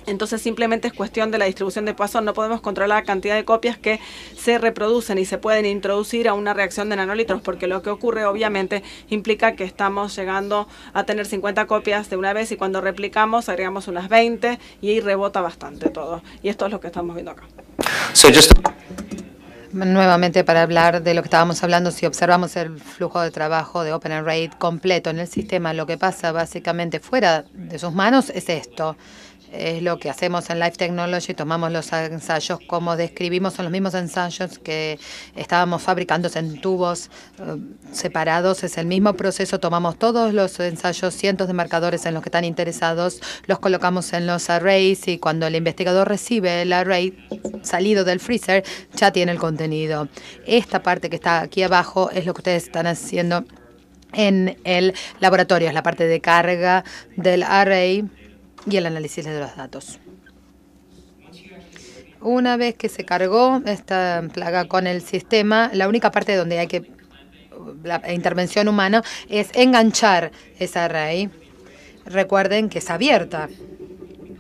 Entonces simplemente es cuestión de la distribución de pasos, no podemos controlar la cantidad de copias que se reproducen y se pueden introducir a una reacción de nanolitros, porque lo que ocurre obviamente implica que estamos llegando a tener 50 copias de una vez y cuando replicamos agregamos unas 20 y ahí rebota bastante todo. Y esto es lo que estamos viendo acá. Nuevamente para hablar de lo que estábamos hablando, si observamos el flujo de trabajo de OpenRate completo en el sistema, lo que pasa básicamente fuera de sus manos es esto es lo que hacemos en Life Technology, tomamos los ensayos como describimos, son los mismos ensayos que estábamos fabricando en tubos eh, separados, es el mismo proceso, tomamos todos los ensayos, cientos de marcadores en los que están interesados, los colocamos en los arrays y cuando el investigador recibe el array salido del freezer, ya tiene el contenido. Esta parte que está aquí abajo es lo que ustedes están haciendo en el laboratorio, es la parte de carga del array y el análisis de los datos. Una vez que se cargó esta placa con el sistema, la única parte donde hay que la intervención humana es enganchar esa array. Recuerden que es abierta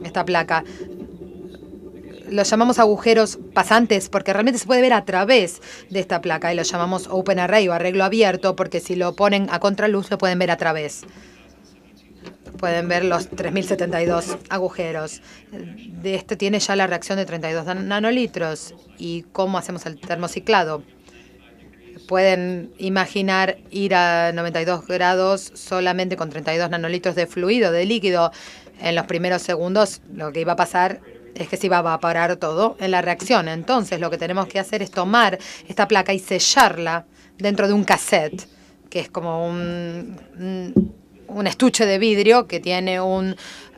esta placa. lo llamamos agujeros pasantes porque realmente se puede ver a través de esta placa y lo llamamos open array o arreglo abierto porque si lo ponen a contraluz lo pueden ver a través pueden ver los 3.072 agujeros. De este tiene ya la reacción de 32 nanolitros. ¿Y cómo hacemos el termociclado? Pueden imaginar ir a 92 grados solamente con 32 nanolitros de fluido, de líquido. En los primeros segundos lo que iba a pasar es que se iba a evaporar todo en la reacción. Entonces lo que tenemos que hacer es tomar esta placa y sellarla dentro de un cassette, que es como un un estuche de vidrio que tiene un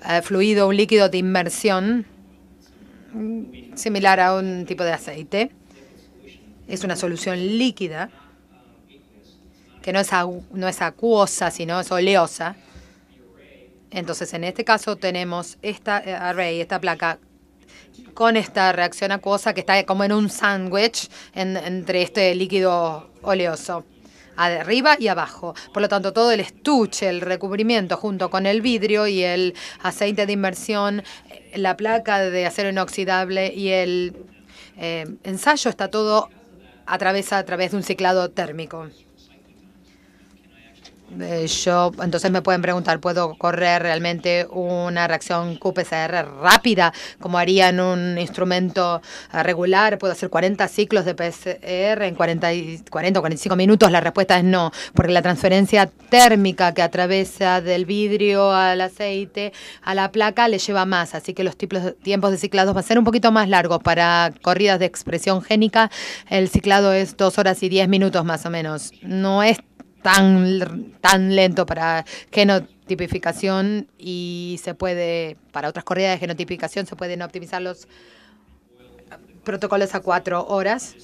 eh, fluido, un líquido de inmersión similar a un tipo de aceite. Es una solución líquida que no es, no es acuosa, sino es oleosa. Entonces, en este caso tenemos esta eh, array, esta placa con esta reacción acuosa que está como en un sándwich entre este líquido oleoso arriba y abajo. Por lo tanto, todo el estuche, el recubrimiento junto con el vidrio y el aceite de inmersión, eh, la placa de acero inoxidable y el eh, ensayo está todo través a través de un ciclado térmico yo, entonces me pueden preguntar, ¿puedo correr realmente una reacción QPCR rápida como haría en un instrumento eh, regular? ¿Puedo hacer 40 ciclos de PCR en 40, o 45 minutos? La respuesta es no, porque la transferencia térmica que atraviesa del vidrio al aceite a la placa le lleva más, así que los tiempos de ciclados van a ser un poquito más largos. Para corridas de expresión génica, el ciclado es dos horas y 10 minutos más o menos. No es tan, tan lento para genotipificación y se puede, para otras corridas de genotipificación, se pueden optimizar los protocolos a cuatro horas.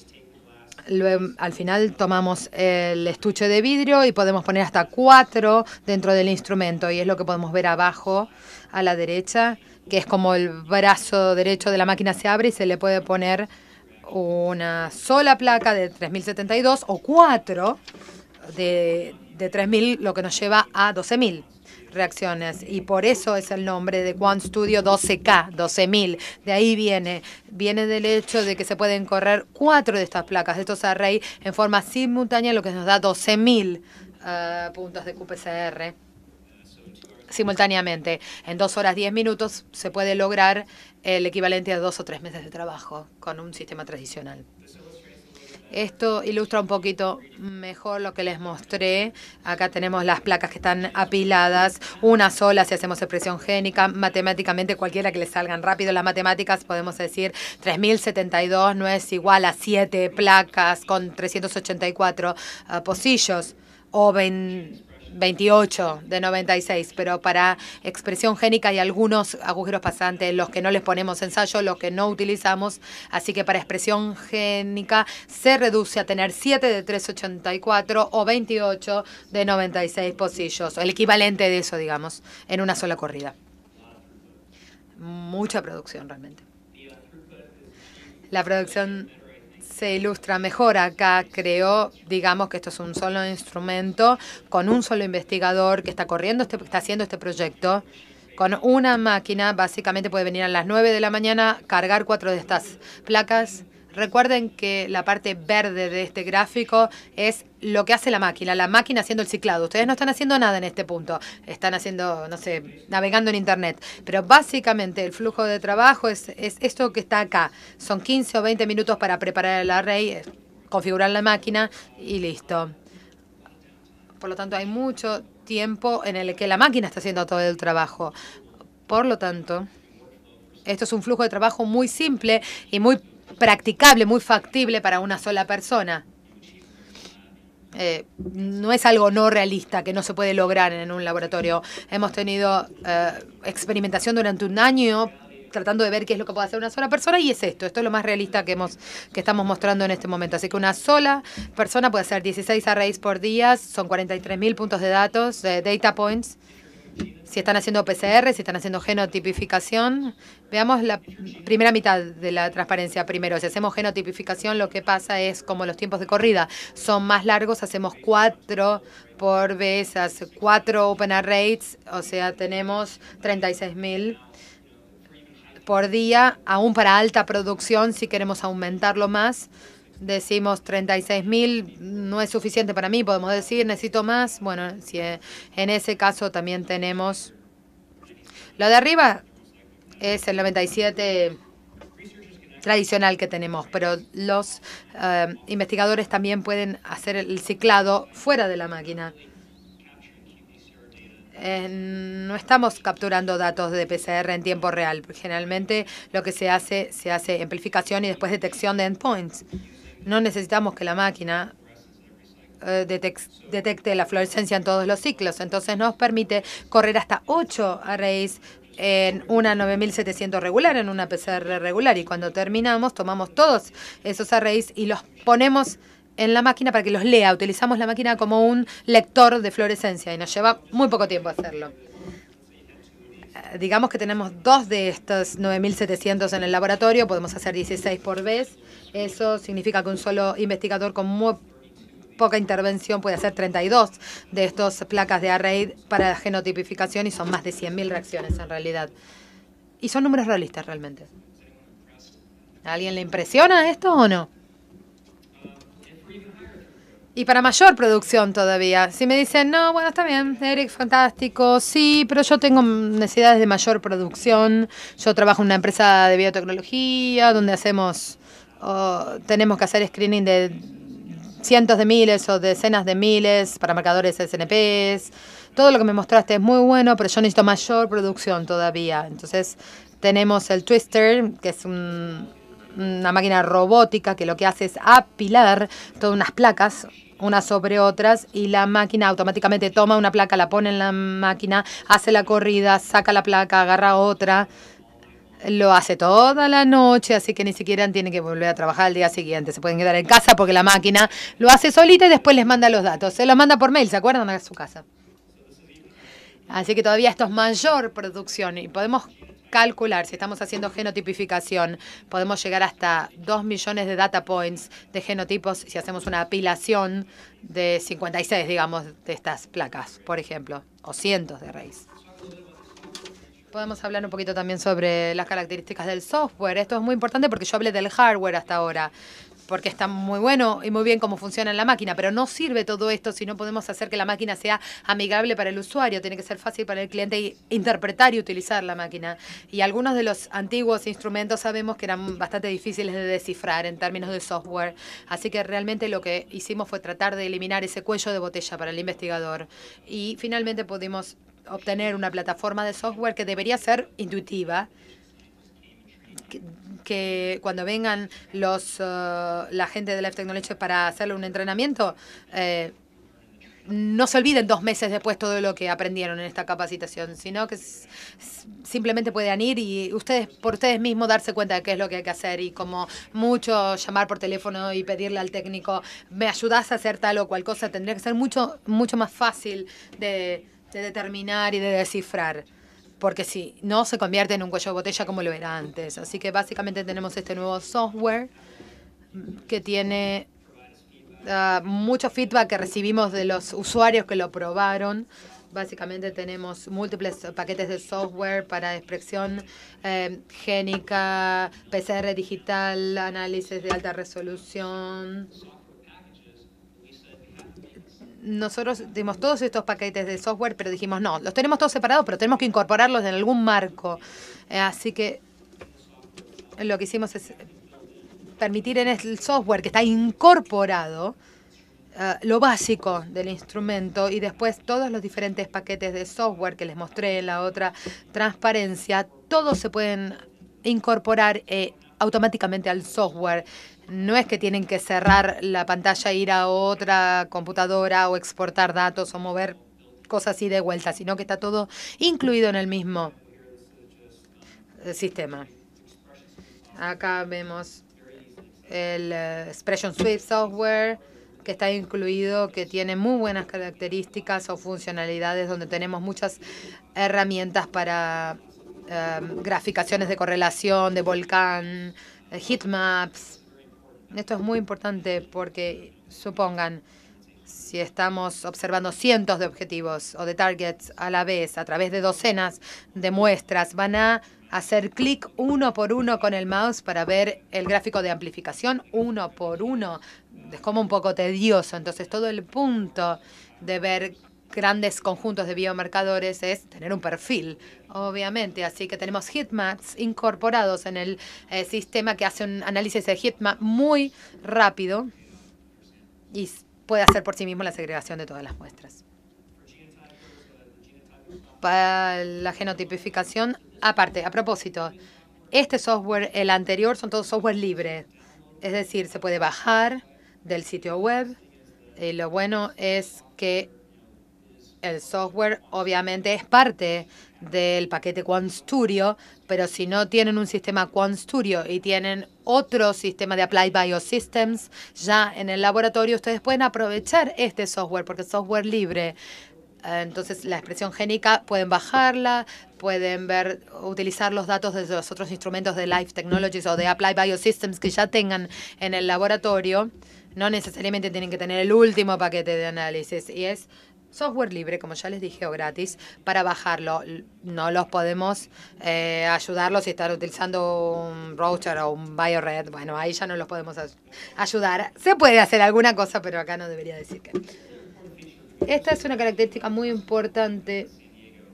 al final tomamos el estuche de vidrio y podemos poner hasta cuatro dentro del instrumento y es lo que podemos ver abajo a la derecha, que es como el brazo derecho de la máquina se abre y se le puede poner una sola placa de 3072 o cuatro de, 3.000, lo que nos lleva a 12.000 reacciones y por eso es el nombre de One Studio 12K, 12.000. De ahí viene, viene del hecho de que se pueden correr cuatro de estas placas, de estos array, en forma simultánea, lo que nos da 12.000 eh, puntos de QPCR simultáneamente. En dos horas 10 minutos se puede lograr el equivalente a dos o tres meses de trabajo con un sistema tradicional. Esto ilustra un poquito mejor lo que les mostré. Acá tenemos las placas que están apiladas, una sola si hacemos expresión génica, matemáticamente cualquiera que le salgan rápido las matemáticas, podemos decir 3072 no es igual a 7 placas con 384 ah, pocillos o 28 de 96, pero para expresión génica hay algunos agujeros pasantes, los que no les ponemos ensayo, los que no utilizamos, así que para expresión génica se reduce a tener 7 de 384 o 28 de 96 pocillos, el equivalente de eso, digamos, en una sola corrida. Mucha producción realmente. La producción se ilustra mejor acá, creo, digamos que esto es un solo instrumento, con un solo investigador que está corriendo, este, está haciendo este proyecto. Con una máquina, básicamente puede venir a las 9 de la mañana, cargar cuatro de estas placas Recuerden que la parte verde de este gráfico es lo que hace la máquina, la máquina haciendo el ciclado. Ustedes no están haciendo nada en este punto, están haciendo, no sé, navegando en Internet. Pero básicamente el flujo de trabajo es, esto que está acá. Son 15 o 20 minutos para preparar el array, eh, configurar la máquina y listo. Por lo tanto, hay mucho tiempo en el que la máquina está haciendo todo el trabajo. Por lo tanto, esto es un flujo de trabajo muy simple y muy practicable, muy factible para una sola persona. Eh, no es algo no realista que no se puede lograr en un laboratorio. Hemos tenido eh, experimentación durante un año tratando de ver qué es lo que puede hacer una sola persona y es esto, esto es lo más realista que hemos que estamos mostrando en este momento. Así que una sola persona puede hacer 16 arrays por día, son 43.000 puntos de datos, data points si están haciendo PCR, si están haciendo genotipificación. Veamos la primera mitad de la transparencia primero. Si hacemos genotipificación, lo que pasa es como los tiempos de corrida son más largos, hacemos cuatro por vez, cuatro open arrays, o sea, tenemos 36.000 por día, aún para alta producción, si queremos aumentarlo más, decimos 36 mil no es suficiente para mí, podemos decir necesito más. Bueno, si e, en ese caso también tenemos lo de arriba es el 97 tradicional que tenemos, pero los eh, investigadores también pueden hacer el ciclado fuera de la máquina. no estamos capturando datos de PCR en tiempo real. Generalmente lo que se hace, se hace amplificación y después detección de endpoints. No necesitamos que la máquina eh, detecte la fluorescencia en todos los ciclos. Entonces nos permite correr hasta 8 arrays en una 9700 regular, en una PCR regular. Y cuando terminamos, tomamos todos esos arrays y los ponemos en la máquina para que los lea. Utilizamos la máquina como un lector de fluorescencia y nos lleva muy poco tiempo hacerlo digamos que tenemos dos de estos 9.700 en el laboratorio, podemos hacer 16 por vez. Eso significa que un solo investigador con muy poca intervención puede hacer 32 de estas placas de array para genotipificación y son más de 100.000 reacciones en realidad. Y son números realistas realmente. ¿A alguien le impresiona esto o no? Y para mayor producción todavía. Si me dicen, no, bueno, está bien, Eric, fantástico, sí, pero yo tengo necesidades de mayor producción. Yo trabajo en una empresa de biotecnología donde hacemos, tenemos que hacer screening de cientos de miles o decenas de miles para marcadores SNPs. Todo lo que me mostraste es muy bueno, pero yo necesito mayor producción todavía. Entonces tenemos el Twister, que es un una máquina robótica que lo que hace es apilar todas unas placas unas sobre otras y la máquina automáticamente toma una placa, la pone en la máquina, hace la corrida, saca la placa, agarra otra. Lo hace toda la noche, así que ni siquiera tienen que volver a trabajar al día siguiente. Se pueden quedar en casa porque la máquina lo hace solita y después les manda los datos. Se los manda por mail, ¿se acuerdan? A su casa. Así que todavía esto es mayor producción y podemos calcular, si estamos haciendo genotipificación, podemos llegar hasta 2 millones de data points de genotipos si hacemos una apilación de 56, digamos, de estas placas, por ejemplo, o cientos de raíz. Podemos hablar un poquito también sobre las características del software. Esto es muy importante porque yo hablé del hardware hasta ahora porque está muy bueno y muy bien cómo funciona la máquina, pero no sirve todo esto si no podemos hacer que la máquina sea amigable para el usuario, tiene que ser fácil para el cliente interpretar y utilizar la máquina. Y algunos de los antiguos instrumentos sabemos que eran bastante difíciles de descifrar en términos de software, así que realmente lo que hicimos fue tratar de eliminar ese cuello de botella para el investigador y finalmente pudimos obtener una plataforma de software que debería ser intuitiva, que cuando vengan los eh, la gente de Life Technology para hacerle un entrenamiento, eh, no se olviden dos meses después todo lo que aprendieron en esta capacitación, sino que simplemente puedan ir y ustedes por ustedes mismos darse cuenta de qué es lo que hay que hacer y como mucho llamar por teléfono y pedirle al técnico, me ayudas a hacer tal o cual cosa, tendría que ser mucho, mucho más fácil de determinar y de descifrar porque si no se convierte en un cuello de botella como lo era antes. Así que básicamente tenemos este nuevo software que tiene ah, mucho feedback que recibimos de los usuarios que lo probaron. Básicamente tenemos múltiples paquetes de software para expresión eh, génica, PCR digital, análisis de alta resolución, nosotros dimos todos estos paquetes de software, pero dijimos, no, los tenemos todos separados, pero tenemos que incorporarlos en algún marco. Eh, así que lo que hicimos es permitir en el software que está incorporado eh, lo básico del instrumento y después todos los diferentes paquetes de software que les mostré en la otra transparencia, todos se pueden incorporar eh, automáticamente al software no es que tienen que cerrar la pantalla, e ir a otra computadora o exportar datos o mover cosas así de vuelta, sino que está todo incluido en el mismo sistema. Acá vemos el eh, Expression Suite Software que está incluido, que tiene muy buenas características o funcionalidades donde tenemos muchas herramientas para eh, graficaciones de correlación, de volcán, eh, maps. Esto es muy importante porque supongan, si estamos observando cientos de objetivos o de targets a la vez, a través de docenas de muestras, van a hacer clic uno por uno con el mouse para ver el gráfico de amplificación uno por uno. Es como un poco tedioso. Entonces, todo el punto de ver grandes conjuntos de biomarcadores es tener un perfil, obviamente. Así que tenemos heatmaps incorporados en el eh, sistema que hace un análisis de heatmap muy rápido y puede hacer por sí mismo la segregación de todas las muestras. Para la genotipificación, aparte, a propósito, este software, el anterior, son todos software libre. Es decir, se puede bajar del sitio web. Y eh, lo bueno es que el software obviamente es parte del paquete QuantStudio, Studio, pero si no tienen un sistema QuantStudio Studio y tienen otro sistema de Applied Biosystems ya en el laboratorio, ustedes pueden aprovechar este software porque es software libre. Eh, entonces, la expresión génica pueden bajarla, pueden ver, utilizar los datos de los otros instrumentos de Life Technologies o de Applied Biosystems que ya tengan en el laboratorio. No necesariamente tienen que tener el último paquete de análisis. Y es software libre, como ya les dije, o gratis, para bajarlo. No los podemos eh, ayudarlos y estar utilizando un router o un BioRed. Bueno, ahí ya no los podemos ayudar. Se puede hacer alguna cosa, pero acá no debería decir que. Esta es una característica muy importante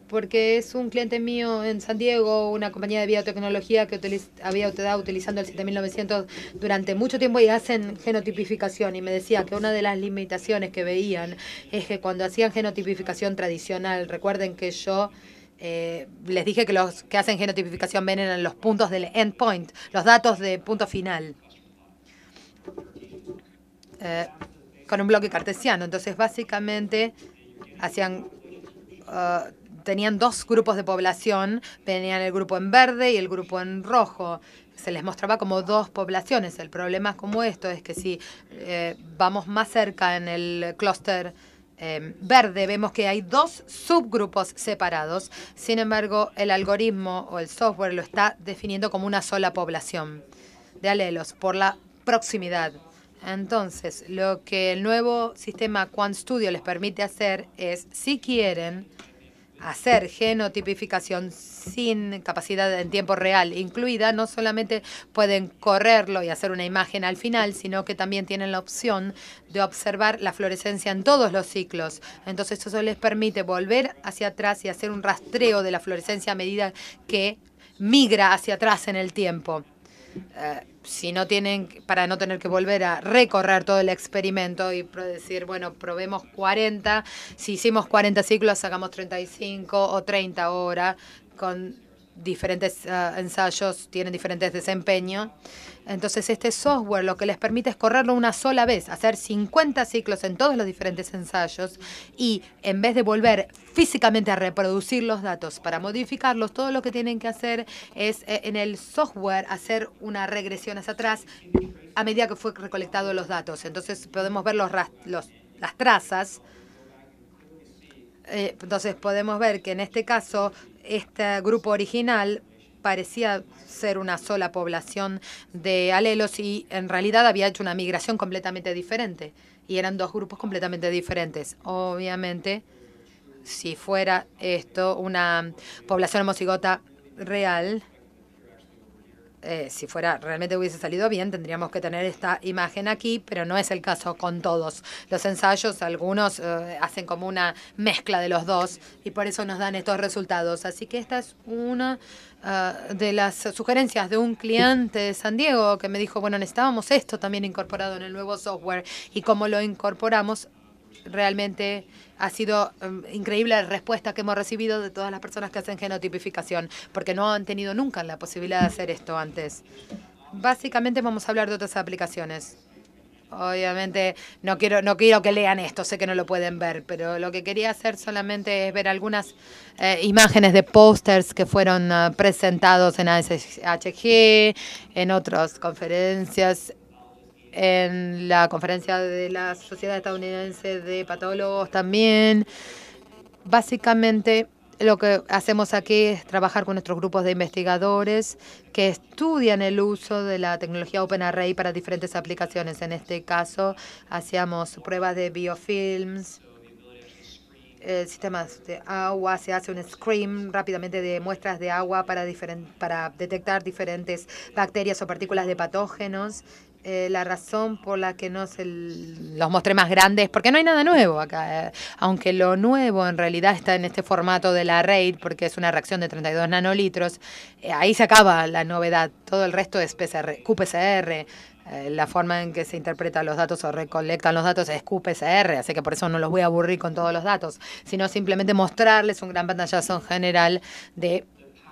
porque es un cliente mío en San Diego, una compañía de biotecnología que había utilizado utilizando el 7900 durante mucho tiempo y hacen genotipificación. Y me decía que una de las limitaciones que veían es que cuando hacían genotipificación tradicional, recuerden que yo... Eh, les dije que los que hacen genotipificación ven en los puntos del endpoint, los datos de punto final, eh, con un bloque cartesiano. Entonces, básicamente, hacían ah, tenían dos grupos de población, tenían el grupo en verde y el grupo en rojo. Se les mostraba como dos poblaciones. El problema como esto es que si eh, vamos más cerca en el clúster em, verde vemos que hay dos subgrupos separados. Sin embargo, el algoritmo o el software lo está definiendo como una sola población de alelos por la proximidad. Entonces, lo que el nuevo sistema QuantStudio les permite hacer es, si quieren, hacer genotipificación sin capacidad en tiempo real incluida, no solamente pueden correrlo y hacer una imagen al final, sino que también tienen la opción de observar la fluorescencia en todos los ciclos. Entonces eso les permite volver hacia atrás y hacer un rastreo de la fluorescencia a medida que migra hacia atrás en el tiempo. Eh, si no tienen, para no tener que volver a recorrer todo el experimento y decir, bueno, probemos 40, si hicimos 40 ciclos, sacamos 35 o 30 horas con diferentes eh, ensayos, tienen diferentes desempeños entonces este software lo que les permite es correrlo una sola vez, hacer 50 ciclos en todos los diferentes ensayos y en vez de volver físicamente a reproducir los datos para modificarlos, todo lo que tienen que hacer es eh, en el software hacer una regresión hacia atrás a medida que fue recolectado los datos. Entonces podemos ver los, las trazas. Eh, entonces podemos ver que en este caso este grupo original parecía ser una sola población de alelos y en realidad había hecho una migración completamente diferente y eran dos grupos completamente diferentes. Obviamente, si fuera esto una población homocigota real, eh, si fuera realmente hubiese salido bien, tendríamos que tener esta imagen aquí, pero no es el caso con todos. Los ensayos, algunos eh, hacen como una mezcla de los dos y por eso nos dan estos resultados. Así que esta es una Ah, de las sugerencias de un cliente de San Diego que me dijo, bueno, necesitábamos esto también incorporado en el nuevo software y cómo lo incorporamos, realmente ha sido em, increíble la respuesta que hemos recibido de todas las personas que hacen genotipificación, porque no han tenido nunca la posibilidad de hacer esto antes. Básicamente vamos a hablar de otras aplicaciones. Obviamente no quiero, no quiero que lean esto, sé que no lo pueden ver, pero lo que quería hacer solamente es ver algunas eh, imágenes de pósters que fueron ah, presentados en ASHG, en otras conferencias, en la conferencia de la Sociedad Estadounidense de Patólogos también. Básicamente lo que hacemos aquí es trabajar con nuestros grupos de investigadores que estudian el uso de la tecnología Open Array para diferentes aplicaciones. En este caso, hacíamos pruebas de biofilms, eh, sistemas de agua, se hace un screen rápidamente de muestras de agua para, para detectar diferentes bacterias o partículas de patógenos eh, la razón por la que no se los mostré más grandes, porque no hay nada nuevo acá, eh. aunque lo nuevo en realidad está en este formato de la RAID, porque es una reacción de 32 nanolitros, eh, ahí se acaba la novedad, todo el resto es PCR, QPCR, la forma en que se interpretan los datos o recolectan los datos es QPCR, así que por eso no los voy a aburrir con todos los datos, sino simplemente mostrarles un gran pantallazo general de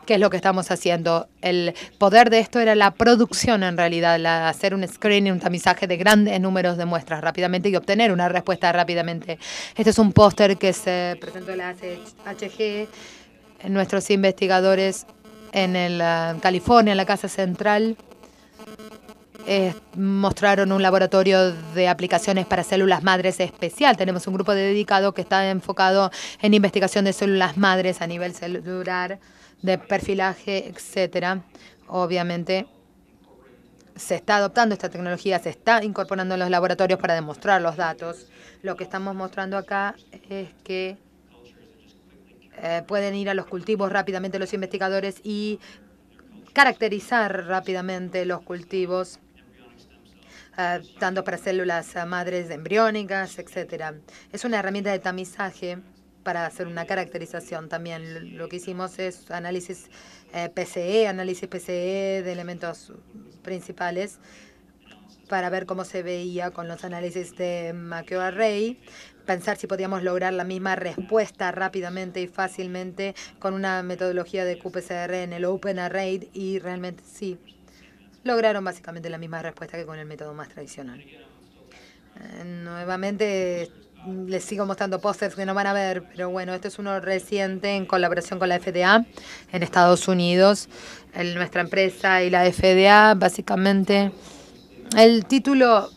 qué es lo que estamos haciendo. El poder de esto era la producción en realidad, la, hacer un screening, un tamizaje de grandes números de muestras rápidamente y obtener una respuesta rápidamente. Este es un póster que se presentó en la HG, nuestros investigadores en el, eh, California, en la Casa Central. mostraron un laboratorio de aplicaciones para células madres especial. Tenemos un grupo dedicado que está enfocado en investigación de células madres a nivel celular de perfilaje, etcétera. Obviamente se está adoptando esta tecnología, se está incorporando en los laboratorios para demostrar los datos. Lo que estamos mostrando acá es que eh, pueden ir a los cultivos rápidamente los investigadores y caracterizar rápidamente los cultivos, eh, tanto para células eh, madres embriónicas, etcétera. Es una herramienta de tamizaje para hacer una caracterización también. Lo que hicimos es análisis eh, PCE, análisis PCE de elementos principales para ver cómo se veía con los análisis de array pensar si podíamos lograr la misma respuesta rápidamente y fácilmente con una metodología de QPCR en el Open Array y realmente sí, lograron básicamente la misma respuesta que con el método más tradicional. Eh, nuevamente, les sigo mostrando pósters que no van a ver, pero bueno, este es uno reciente en colaboración con la FDA en Estados Unidos, nuestra empresa y la FDA, básicamente. El título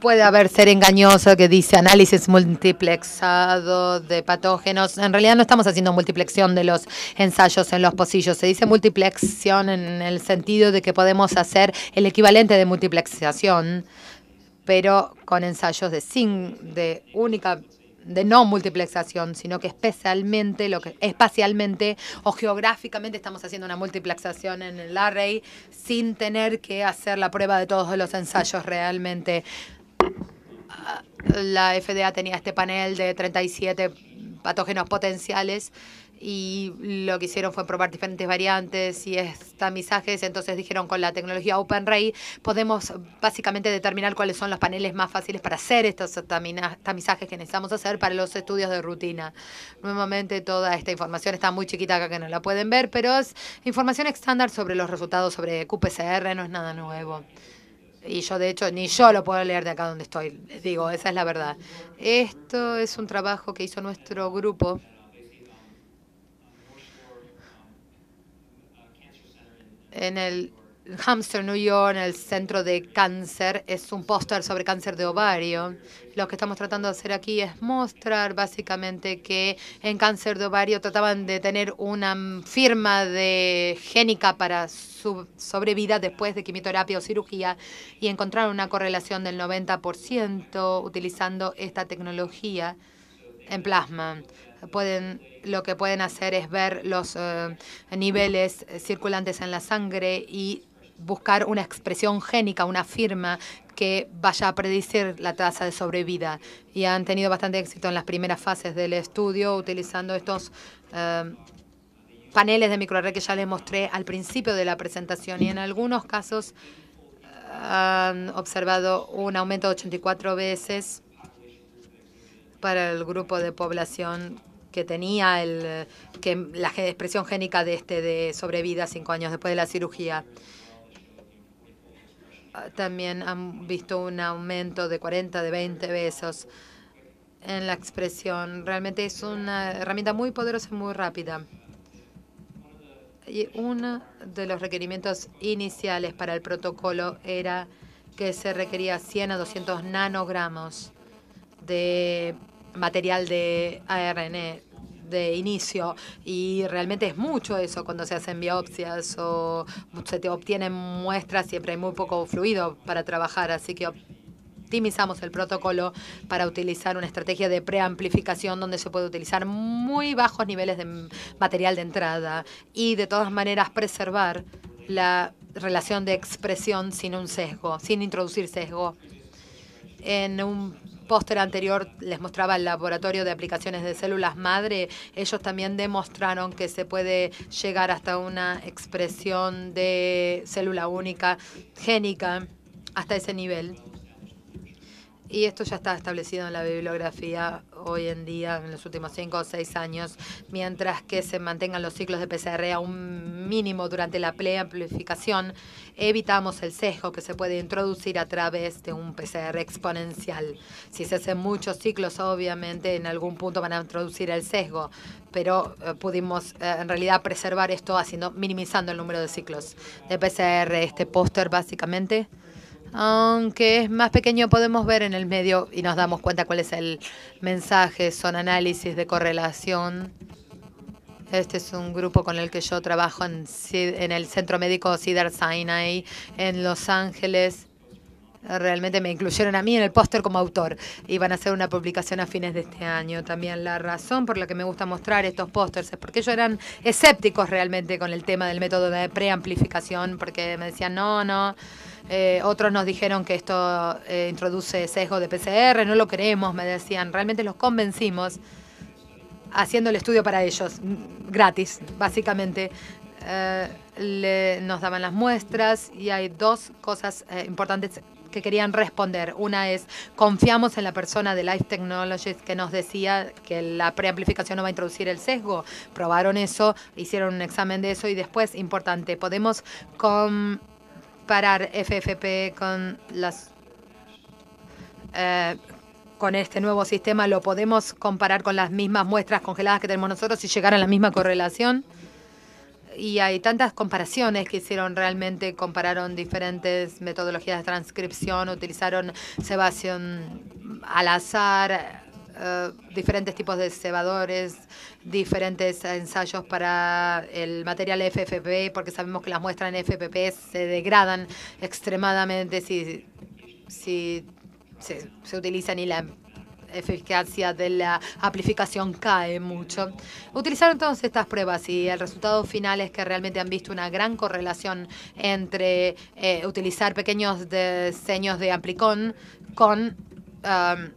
puede haber ser engañoso que dice análisis multiplexado de patógenos. En realidad no estamos haciendo multiplexión de los ensayos en los pocillos. Se dice multiplexión en el sentido de que podemos hacer el equivalente de multiplexación pero con ensayos de sin, de única de no multiplexación, sino que especialmente lo que espacialmente o geográficamente estamos haciendo una multiplexación en el array sin tener que hacer la prueba de todos los ensayos realmente. Ah, la FDA tenía este panel de 37 patógenos potenciales y lo que hicieron fue probar diferentes variantes y tamizajes, Entonces dijeron con la tecnología OpenRay podemos básicamente determinar cuáles son los paneles más fáciles para hacer estos tamizajes que necesitamos hacer para los estudios de rutina. Nuevamente toda esta información está muy chiquita acá que no la pueden ver, pero es información estándar sobre los resultados sobre QPCR, no es nada nuevo. Y yo, de hecho, ni yo lo puedo leer de acá donde estoy. Les digo, esa es la verdad. Esto es un trabajo que hizo nuestro grupo en el Hamster, New York, en el Centro de Cáncer. Es un póster sobre cáncer de ovario. Lo que estamos tratando de hacer aquí es mostrar básicamente que en cáncer de ovario trataban de tener una firma de génica para su sobrevida después de quimioterapia o cirugía y encontraron una correlación del 90% utilizando esta tecnología en plasma lo que pueden hacer es ver los eh, niveles circulantes en la sangre y buscar una expresión génica, una firma que vaya a predecir la tasa de sobrevida. Y han tenido bastante éxito en las primeras fases del estudio utilizando estos eh, paneles de microarray que ya les mostré al principio de la presentación. Y en algunos casos eh, han observado un aumento de 84 veces para el grupo de población que tenía el, que la expresión génica de este de sobrevida cinco años después de la cirugía. Ah, también han visto un aumento de 40, de 20 besos en la expresión. Realmente es una herramienta muy poderosa y muy rápida. Y uno de los requerimientos iniciales para el protocolo era que se requería 100 a 200 nanogramos de material de ARN de inicio y realmente es mucho eso cuando se hacen biopsias o se te obtienen muestras, siempre hay muy poco fluido para trabajar, así que optimizamos el protocolo para utilizar una estrategia de preamplificación donde se puede utilizar muy bajos niveles de material de entrada y de todas maneras preservar la relación de expresión sin un sesgo, sin introducir sesgo en un póster anterior les mostraba el laboratorio de aplicaciones de células madre, ellos también demostraron que se puede llegar hasta una expresión de célula única génica hasta ese nivel. Y esto ya está establecido en la bibliografía hoy en día, en los últimos cinco o seis años, mientras que se mantengan los ciclos de PCR a un mínimo durante la amplificación, evitamos el sesgo que se puede introducir a través de un PCR exponencial. Si se hacen muchos ciclos, obviamente en algún punto van a introducir el sesgo, pero eh, pudimos eh, en realidad preservar esto haciendo minimizando el número de ciclos de PCR. Este póster básicamente aunque es más pequeño, podemos ver en el medio y nos damos cuenta cuál es el mensaje, son análisis de correlación. Este es un grupo con el que yo trabajo en, el Centro Médico Cedar Sinai en Los Ángeles. Realmente me incluyeron a mí en el póster como autor. Y van a hacer una publicación a fines de este año. También la razón por la que me gusta mostrar estos pósters es porque ellos eran escépticos realmente con el tema del método de preamplificación, porque me decían, no, no. Eh, otros nos dijeron que esto eh, introduce sesgo de PCR, no lo queremos, me decían. Realmente los convencimos haciendo el estudio para ellos, gratis, básicamente. Eh, nos daban las muestras y hay dos cosas importantes que querían responder. Una es, confiamos en la persona de Life Technologies que nos decía que la preamplificación no va a introducir el sesgo. Probaron eso, hicieron un examen de eso y después, importante, podemos comparar FFP con las... Eh, con este nuevo sistema lo podemos comparar con las mismas muestras congeladas que tenemos nosotros y llegar a la misma correlación? y hay tantas comparaciones que hicieron realmente, compararon diferentes metodologías de transcripción, utilizaron cebación al azar, eh, diferentes tipos de cebadores, diferentes ensayos para el material FFP, porque sabemos que las muestras en FFP se degradan extremadamente si, si se, se utilizan y la eficacia de la amplificación cae mucho. Utilizaron entonces estas pruebas y el resultado final es que realmente han visto una gran correlación entre eh, utilizar pequeños diseños de amplicón con... Um,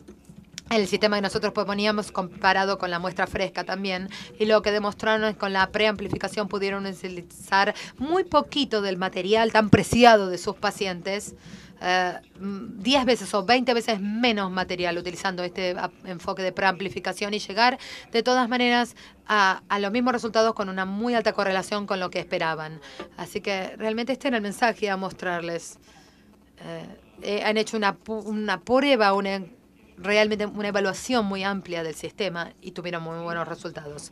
el sistema que nosotros poníamos comparado con la muestra fresca también. Y lo que demostraron es que con la preamplificación pudieron utilizar muy poquito del material tan preciado de sus pacientes 10 eh, veces o 20 veces menos material utilizando este enfoque de preamplificación y llegar de todas maneras a, los mismos resultados con una muy alta correlación con lo que esperaban. Así que realmente este era el mensaje a mostrarles. Eh, eh, han hecho una, una prueba, una realmente una evaluación muy amplia del sistema y tuvieron muy buenos resultados.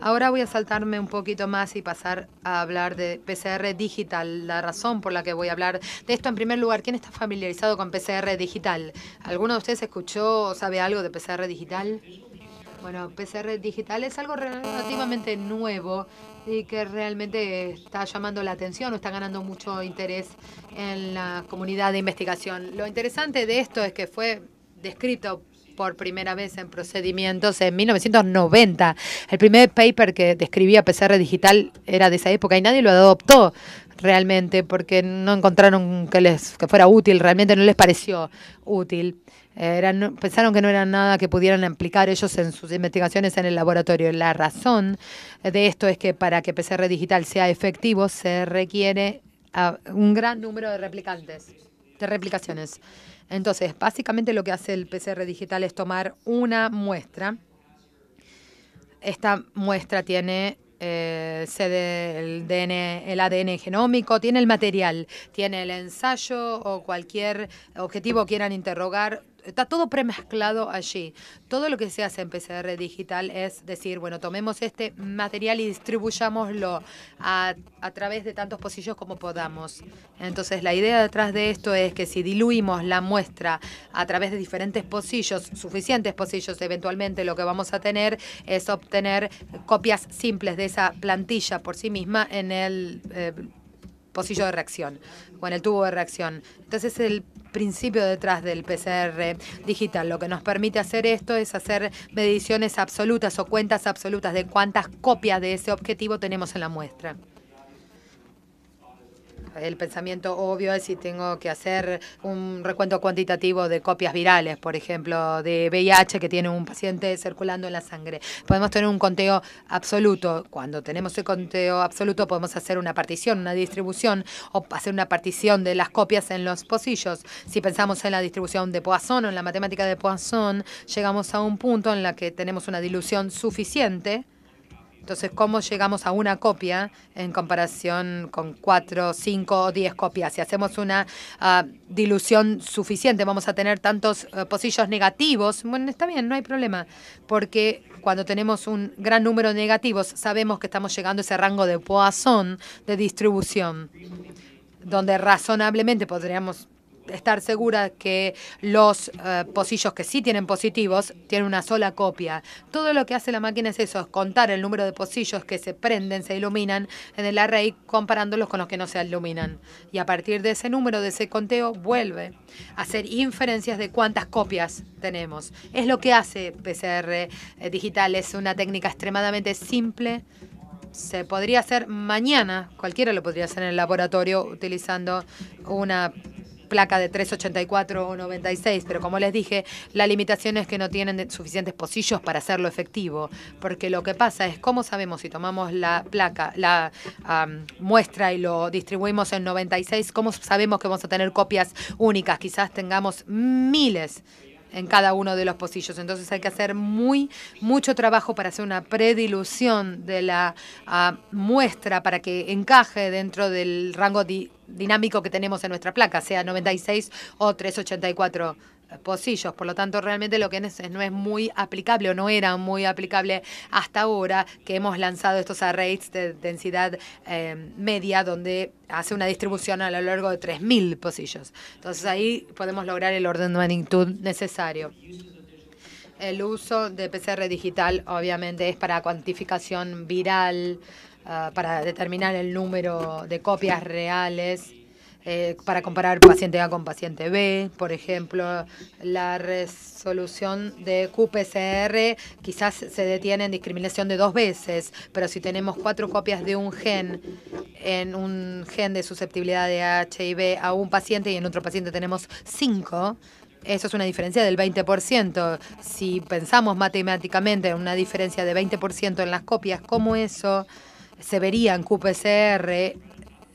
Ahora voy a saltarme un poquito más y pasar a hablar de PCR digital, la razón por la que voy a hablar de esto. En primer lugar, ¿quién está familiarizado con PCR digital? ¿Alguno de ustedes escuchó o sabe algo de PCR digital? Bueno, PCR digital es algo relativamente nuevo y que realmente está llamando la atención o está ganando mucho interés en la comunidad de investigación. Lo interesante de esto es que fue descrito por primera vez en procedimientos en 1990. El primer paper que describía PCR digital era de esa época y nadie lo adoptó realmente porque no encontraron que les que fuera útil, realmente no les pareció útil. pensaron que no era nada que pudieran aplicar ellos en sus investigaciones en el laboratorio. La razón de esto es que para que PCR digital sea efectivo se requiere un gran número de replicantes, de replicaciones. Entonces, básicamente lo que hace el PCR digital es tomar una muestra. Esta muestra tiene eh, el, el ADN genómico, tiene el material, tiene el ensayo o cualquier objetivo quieran interrogar está todo premezclado allí. Todo lo que se hace en PCR digital es decir, bueno, tomemos este material y distribuyámoslo a, través de tantos pocillos como podamos. Entonces, la idea detrás de esto es que si diluimos la muestra a través de diferentes pocillos, suficientes pocillos, eventualmente lo que vamos a tener es obtener copias simples de esa plantilla por sí misma en el eh, pocillo de reacción, en el tubo de reacción. Entonces el principio detrás del PCR digital, lo que nos permite hacer esto es hacer mediciones absolutas o cuentas absolutas de cuántas copias de ese objetivo tenemos en la muestra el pensamiento obvio es si tengo que hacer un recuento cuantitativo de copias virales, por ejemplo, de VIH que tiene un paciente circulando en la sangre. Podemos tener un conteo absoluto. Cuando tenemos el conteo absoluto podemos hacer una partición, una distribución o hacer una partición de las copias en los pocillos. Si pensamos en la distribución de Poisson o en la matemática de Poisson, llegamos a un punto en la que tenemos una dilución suficiente entonces, ¿cómo llegamos a una copia en comparación con cuatro, cinco o diez copias? Si hacemos una ah, dilución suficiente, vamos a tener tantos eh, pozillos negativos. Bueno, está bien, no hay problema, porque cuando tenemos un gran número de negativos, sabemos que estamos llegando a ese rango de Poisson de distribución, donde razonablemente podríamos estar segura que los eh, pocillos que sí tienen positivos tienen una sola copia. Todo lo que hace la máquina es eso, es contar el número de pocillos que se prenden, se iluminan en el array comparándolos con los que no se iluminan. Y a partir de ese número, de ese conteo, vuelve a hacer inferencias de cuántas copias tenemos. Es lo que hace PCR eh, digital, es una técnica extremadamente simple se podría hacer mañana, cualquiera lo podría hacer en el laboratorio utilizando una placa de 384 o 96, pero como les dije, la limitación es que no tienen suficientes pocillos para hacerlo efectivo, porque lo que pasa es, ¿cómo sabemos si tomamos la placa, la muestra y lo distribuimos en 96? ¿Cómo sabemos que vamos a tener copias únicas? Quizás tengamos miles en cada uno de los pocillos. Entonces hay que hacer muy, mucho trabajo para hacer una predilución de la ah, muestra para que encaje dentro del rango dinámico que tenemos en nuestra placa, sea 96 o 384 por lo tanto realmente lo que no es, muy aplicable o no era muy aplicable hasta ahora que hemos lanzado estos arrays de densidad eh, media donde hace una distribución a lo largo de 3.000 pocillos. Entonces ahí podemos lograr el orden de magnitud necesario. El uso de PCR digital obviamente es para cuantificación viral, ah, para determinar el número de copias reales eh, para comparar paciente A con paciente B, por ejemplo, la resolución de QPCR quizás se detiene en discriminación de dos veces, pero si tenemos cuatro copias de un gen en un gen de susceptibilidad de HIV a un paciente y en otro paciente tenemos cinco, eso es una diferencia del 20%. Si pensamos matemáticamente en una diferencia de 20% en las copias, ¿cómo eso se vería en QPCR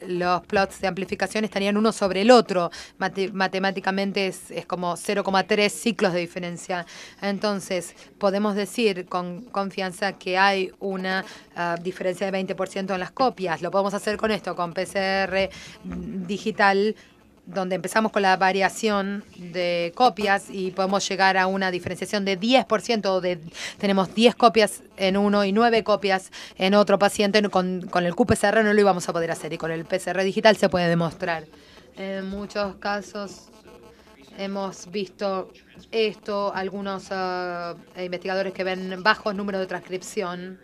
los plots de amplificación estarían uno sobre el otro. matemáticamente es, es como 0,3 ciclos de diferencia. Entonces, podemos decir con confianza que hay una ah, diferencia de 20% en las copias. Lo podemos hacer con esto, con PCR digital donde empezamos con la variación de copias y podemos llegar a una diferenciación de 10%, de, tenemos 10 copias en uno y 9 copias en otro paciente, con, con el QPCR no lo íbamos a poder hacer y con el PCR digital se puede demostrar. En muchos casos hemos visto esto, algunos ah, investigadores que ven bajos números de transcripción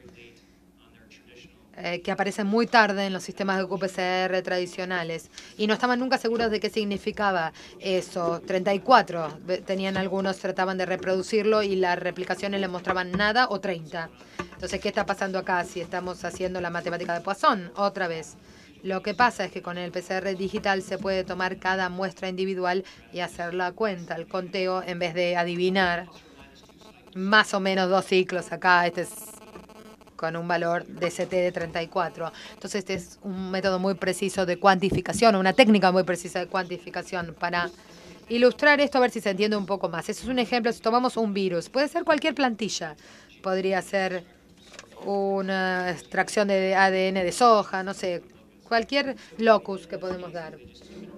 eh, que aparecen muy tarde en los sistemas de QPCR tradicionales y no estaban nunca seguros de qué significaba eso. 34 tenían algunos, trataban de reproducirlo y las replicaciones les mostraban nada o 30. Entonces, ¿qué está pasando acá si estamos haciendo la matemática de Poisson otra vez? Lo que pasa es que con el PCR digital se puede tomar cada muestra individual y hacer la cuenta, el conteo, en vez de adivinar más o menos dos ciclos acá. Este es con un valor de CT de 34. Entonces este es un método muy preciso de cuantificación, una técnica muy precisa de cuantificación para ilustrar esto a ver si se entiende un poco más. Eso es un ejemplo, si tomamos un virus, puede ser cualquier plantilla, podría ser una extracción de ADN de soja, no sé, cualquier locus que podemos dar.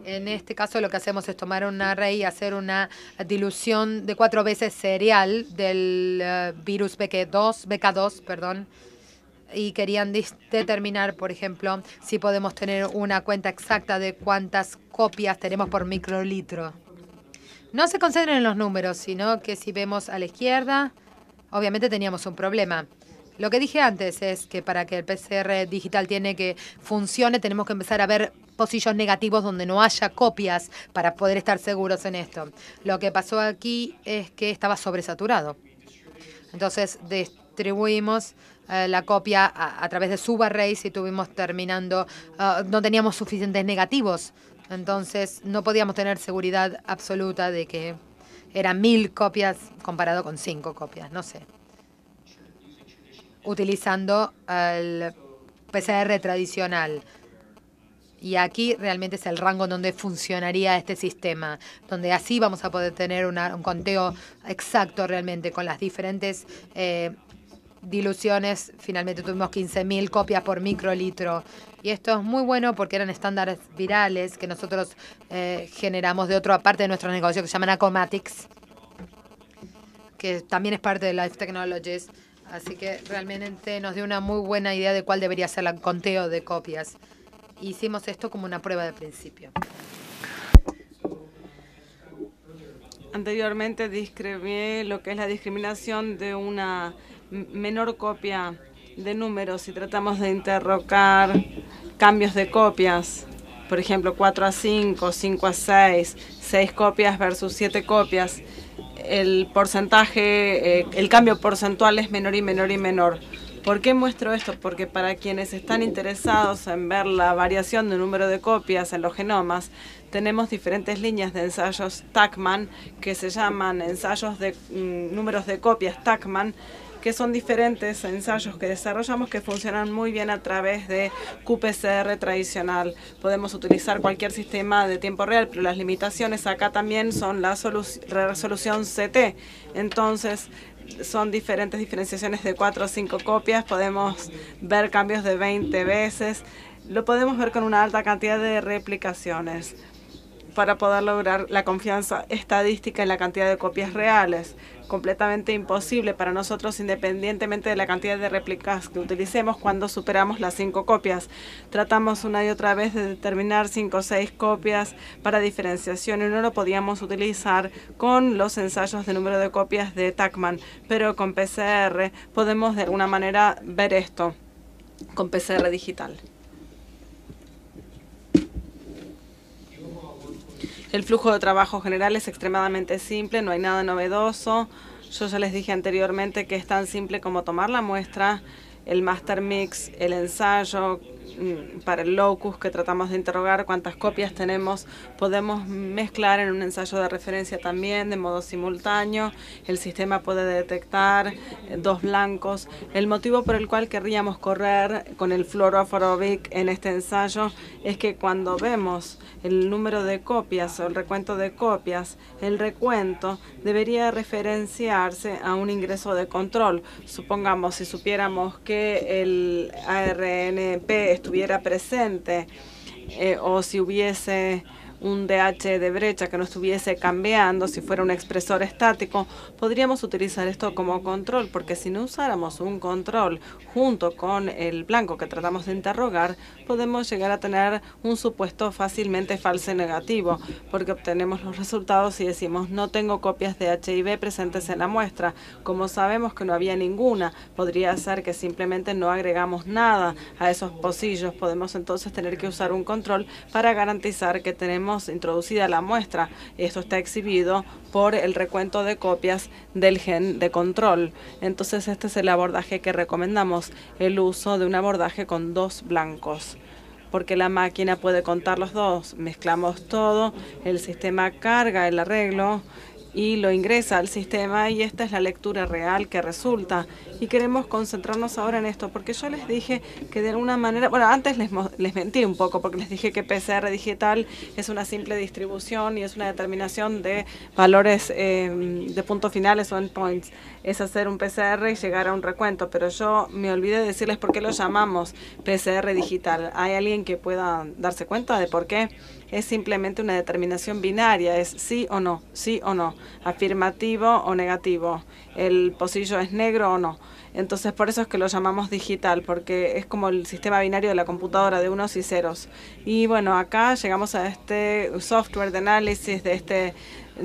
En este caso lo que hacemos es tomar un array y hacer una dilución de cuatro veces cereal del eh, virus BK2, BK2, perdón, y querían determinar, por ejemplo, si podemos tener una cuenta exacta de cuántas copias tenemos por microlitro. No se concentren en los números, sino que si vemos a la izquierda, obviamente teníamos un problema. Lo que dije antes es que para que el PCR digital tiene que funcione, tenemos que empezar a ver pocillos negativos donde no haya copias para poder estar seguros en esto. Lo que pasó aquí es que estaba sobresaturado. Entonces distribuimos eh, la copia a, través de subarrays y tuvimos terminando, ah, no teníamos suficientes negativos, entonces no podíamos tener seguridad absoluta de que eran mil copias comparado con cinco copias, no sé. Utilizando el PCR tradicional. Y aquí realmente es el rango donde funcionaría este sistema, donde así vamos a poder tener un conteo exacto realmente con las diferentes eh, diluciones, finalmente tuvimos 15.000 copias por microlitro. Y esto es muy bueno porque eran estándares virales que nosotros eh, generamos de otra parte de nuestro negocio que se llaman Acomatics, que también es parte de Life Technologies. Así que realmente nos dio una muy buena idea de cuál debería ser el conteo de copias. Hicimos esto como una prueba de principio. Anteriormente discriminé lo que es la discriminación de una menor copia de números si tratamos de interrocar cambios de copias. Por ejemplo, 4 a 5, 5 a 6, 6 copias versus 7 copias. El porcentaje, eh, el cambio porcentual es menor y menor y menor. ¿Por qué muestro esto? Porque para quienes están interesados en ver la variación de número de copias en los genomas, tenemos diferentes líneas de ensayos TACMAN que se llaman ensayos de mm, números de copias TACMAN que son diferentes ensayos que desarrollamos que funcionan muy bien a través de QPCR tradicional. Podemos utilizar cualquier sistema de tiempo real, pero las limitaciones acá también son la resolución CT. Entonces, son diferentes diferenciaciones de 4 o 5 copias, podemos ver cambios de 20 veces, lo podemos ver con una alta cantidad de replicaciones para poder lograr la confianza estadística en la cantidad de copias reales. Completamente imposible para nosotros, independientemente de la cantidad de réplicas que utilicemos, cuando superamos las cinco copias. Tratamos una y otra vez de determinar cinco o seis copias para diferenciación y no lo podíamos utilizar con los ensayos de número de copias de TACMAN, pero con PCR podemos de alguna manera ver esto con PCR digital. El flujo de trabajo general es extremadamente simple, no hay nada novedoso. Yo ya les dije anteriormente que es tan simple como tomar la muestra, el master mix, el ensayo, Mm, para el locus que tratamos de interrogar, cuántas copias tenemos, podemos mezclar en un ensayo de referencia también de modo simultáneo, el sistema puede detectar eh, dos blancos. El motivo por el cual querríamos correr con el fluoroforovic en este ensayo es que cuando vemos el número de copias o el recuento de copias, el recuento debería referenciarse a un ingreso de control. Supongamos, si supiéramos que el ARNP estuviera presente eh, o si hubiese un DH de brecha que no estuviese cambiando, si fuera un expresor estático, podríamos utilizar esto como control, porque si no usáramos un control junto con el blanco que tratamos de interrogar, podemos llegar a tener un supuesto fácilmente falso negativo, porque obtenemos los resultados y decimos no tengo copias de HIV presentes en la muestra. Como sabemos que no había ninguna, podría ser que simplemente no agregamos nada a esos pocillos. Podemos entonces tener que usar un control para garantizar que tenemos introducida la muestra. Esto está exhibido por el recuento de copias del gen de control. Entonces este es el abordaje que recomendamos, el uso de un abordaje con dos blancos porque la máquina puede contar los dos. Mezclamos todo, el sistema carga el arreglo y lo ingresa al sistema y esta es la lectura real que resulta. Y queremos concentrarnos ahora en esto, porque yo les dije que de alguna manera, bueno, antes les, les mentí un poco porque les dije que PCR digital es una simple distribución y es una determinación de valores em, de puntos finales o endpoints. Es hacer un PCR y llegar a un recuento, pero yo me olvidé de decirles por qué lo llamamos PCR digital. ¿Hay alguien que pueda darse cuenta de por qué? es simplemente una determinación binaria, es sí o no, sí o no, afirmativo o negativo, el pocillo es negro o no. Entonces, por eso es que lo llamamos digital, porque es como el sistema binario de la computadora de unos y ceros. Y bueno, acá llegamos a este software de análisis, de este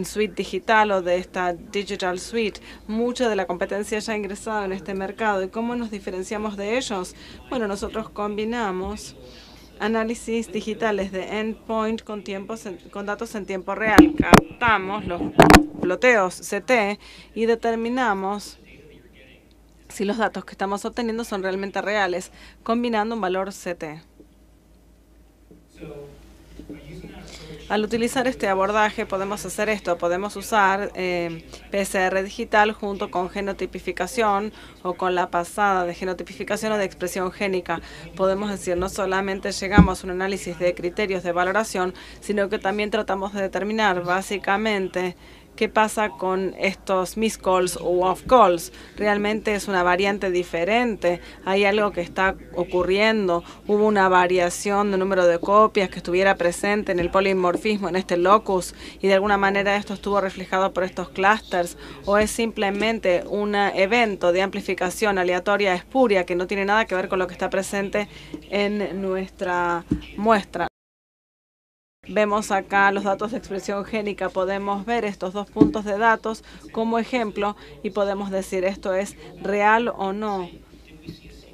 suite digital o de esta digital suite. Mucha de la competencia ya ha ingresado en este mercado. ¿Y cómo nos diferenciamos de ellos? Bueno, nosotros combinamos análisis digitales de endpoint con, tiempos con datos en tiempo real. Captamos los ploteos CT y determinamos si los datos que estamos obteniendo son realmente reales, combinando un valor CT. Al utilizar este abordaje podemos hacer esto, podemos usar eh, PCR digital junto con genotipificación o con la pasada de genotipificación o de expresión génica. Podemos decir, no solamente llegamos a un análisis de criterios de valoración, sino que también tratamos de determinar básicamente qué pasa con estos miss calls o off calls. Realmente es una variante diferente. Hay algo que está ocurriendo. Hubo una variación de número de copias que estuviera presente en el polimorfismo, en este locus, y de alguna manera esto estuvo reflejado por estos clusters, o es simplemente un evento de amplificación aleatoria espuria que no tiene nada que ver con lo que está presente en nuestra muestra. Vemos acá los datos de expresión génica, podemos ver estos dos puntos de datos como ejemplo y podemos decir esto es real o no.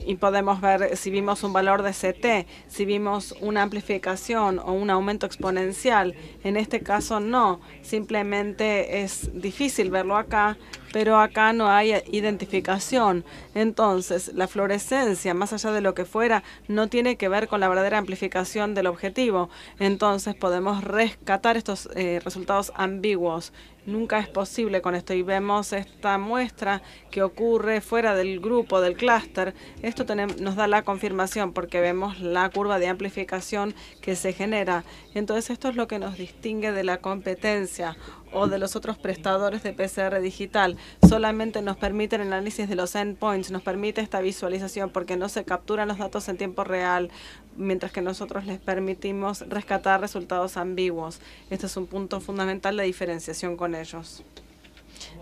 Y podemos ver si vimos un valor de CT, si vimos una amplificación o un aumento exponencial. En este caso no, simplemente es difícil verlo acá, pero acá no hay identificación. Entonces, la fluorescencia, más allá de lo que fuera, no tiene que ver con la verdadera amplificación del objetivo. Entonces, podemos rescatar estos eh, resultados ambiguos. Nunca es posible con esto. Y vemos esta muestra que ocurre fuera del grupo, del clúster. Esto nos da la confirmación porque vemos la curva de amplificación que se genera. Entonces esto es lo que nos distingue de la competencia o de los otros prestadores de PCR digital. Solamente nos permite el análisis de los endpoints, nos permite esta visualización porque no se capturan los datos en tiempo real, mientras que nosotros les permitimos rescatar resultados ambiguos. Este es un punto fundamental de diferenciación con ellos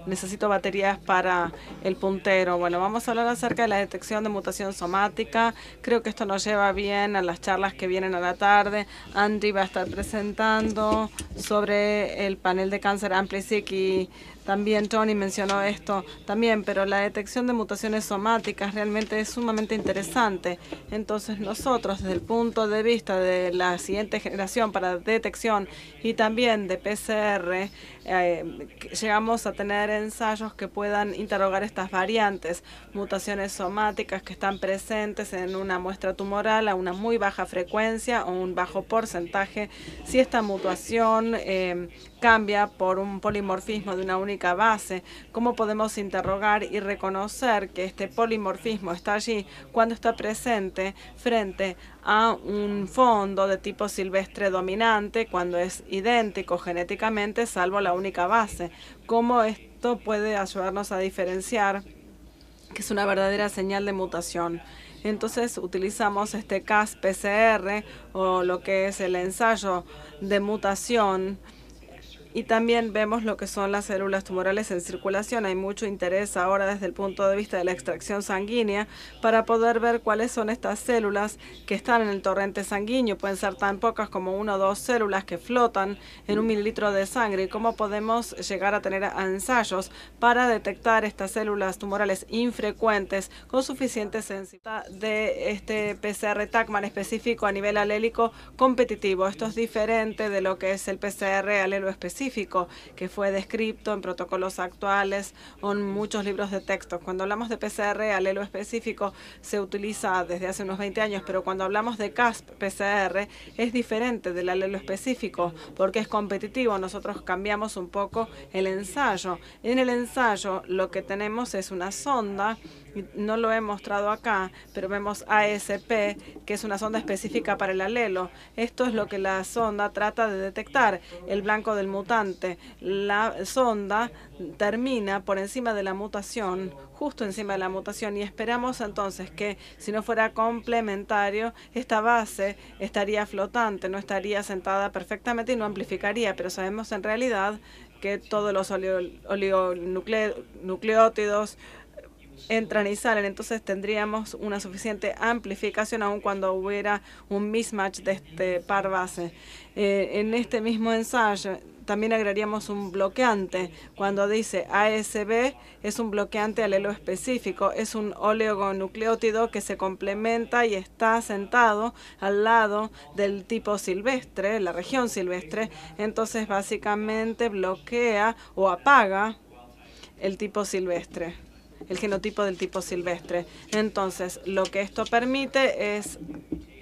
necesito baterías para el puntero. Bueno, vamos a hablar acerca de la detección de mutación somática. Creo que esto nos lleva bien a las charlas que vienen a la tarde. Andy va a estar presentando sobre el panel de cáncer AmpliSeq y también Johnny mencionó esto también, pero la detección de mutaciones somáticas realmente es sumamente interesante. Entonces nosotros, desde el punto de vista de la siguiente generación para detección y también de PCR, eh, llegamos a tener ensayos que puedan interrogar estas variantes, mutaciones somáticas que están presentes en una muestra tumoral a una muy baja frecuencia o un bajo porcentaje, si esta mutación eh, cambia por un polimorfismo de una unidad base. ¿Cómo podemos interrogar y reconocer que este polimorfismo está allí cuando está presente frente a un fondo de tipo silvestre dominante cuando es idéntico genéticamente salvo la única base? ¿Cómo esto puede ayudarnos a diferenciar que es una verdadera señal de mutación? Entonces utilizamos este CAS-PCR o lo que es el ensayo de mutación y también vemos lo que son las células tumorales en circulación. Hay mucho interés ahora desde el punto de vista de la extracción sanguínea para poder ver cuáles son estas células que están en el torrente sanguíneo. Pueden ser tan pocas como una o dos células que flotan en un mililitro de sangre. Y cómo podemos llegar a tener ensayos para detectar estas células tumorales infrecuentes con suficiente sensibilidad de este PCR TACMAN específico a nivel alélico competitivo. Esto es diferente de lo que es el PCR alelo específico que fue descrito en protocolos actuales o en muchos libros de texto. Cuando hablamos de PCR, alelo específico se utiliza desde hace unos 20 años, pero cuando hablamos de CASP PCR es diferente del alelo específico porque es competitivo. Nosotros cambiamos un poco el ensayo. En el ensayo lo que tenemos es una sonda no lo he mostrado acá, pero vemos ASP, que es una sonda específica para el alelo. Esto es lo que la sonda trata de detectar, el blanco del mutante. La sonda termina por encima de la mutación, justo encima de la mutación, y esperamos entonces que si no fuera complementario, esta base estaría flotante, no estaría sentada perfectamente y no amplificaría, pero sabemos en realidad que todos los oligonucleótidos, entran y salen. Entonces tendríamos una suficiente amplificación aun cuando hubiera un mismatch de este par base. Eh, en este mismo ensayo también agregaríamos un bloqueante. Cuando dice ASB es un bloqueante alelo específico, es un oleogonucleótido que se complementa y está sentado al lado del tipo silvestre, la región silvestre. Entonces básicamente bloquea o apaga el tipo silvestre el genotipo del tipo silvestre. Entonces, lo que esto permite es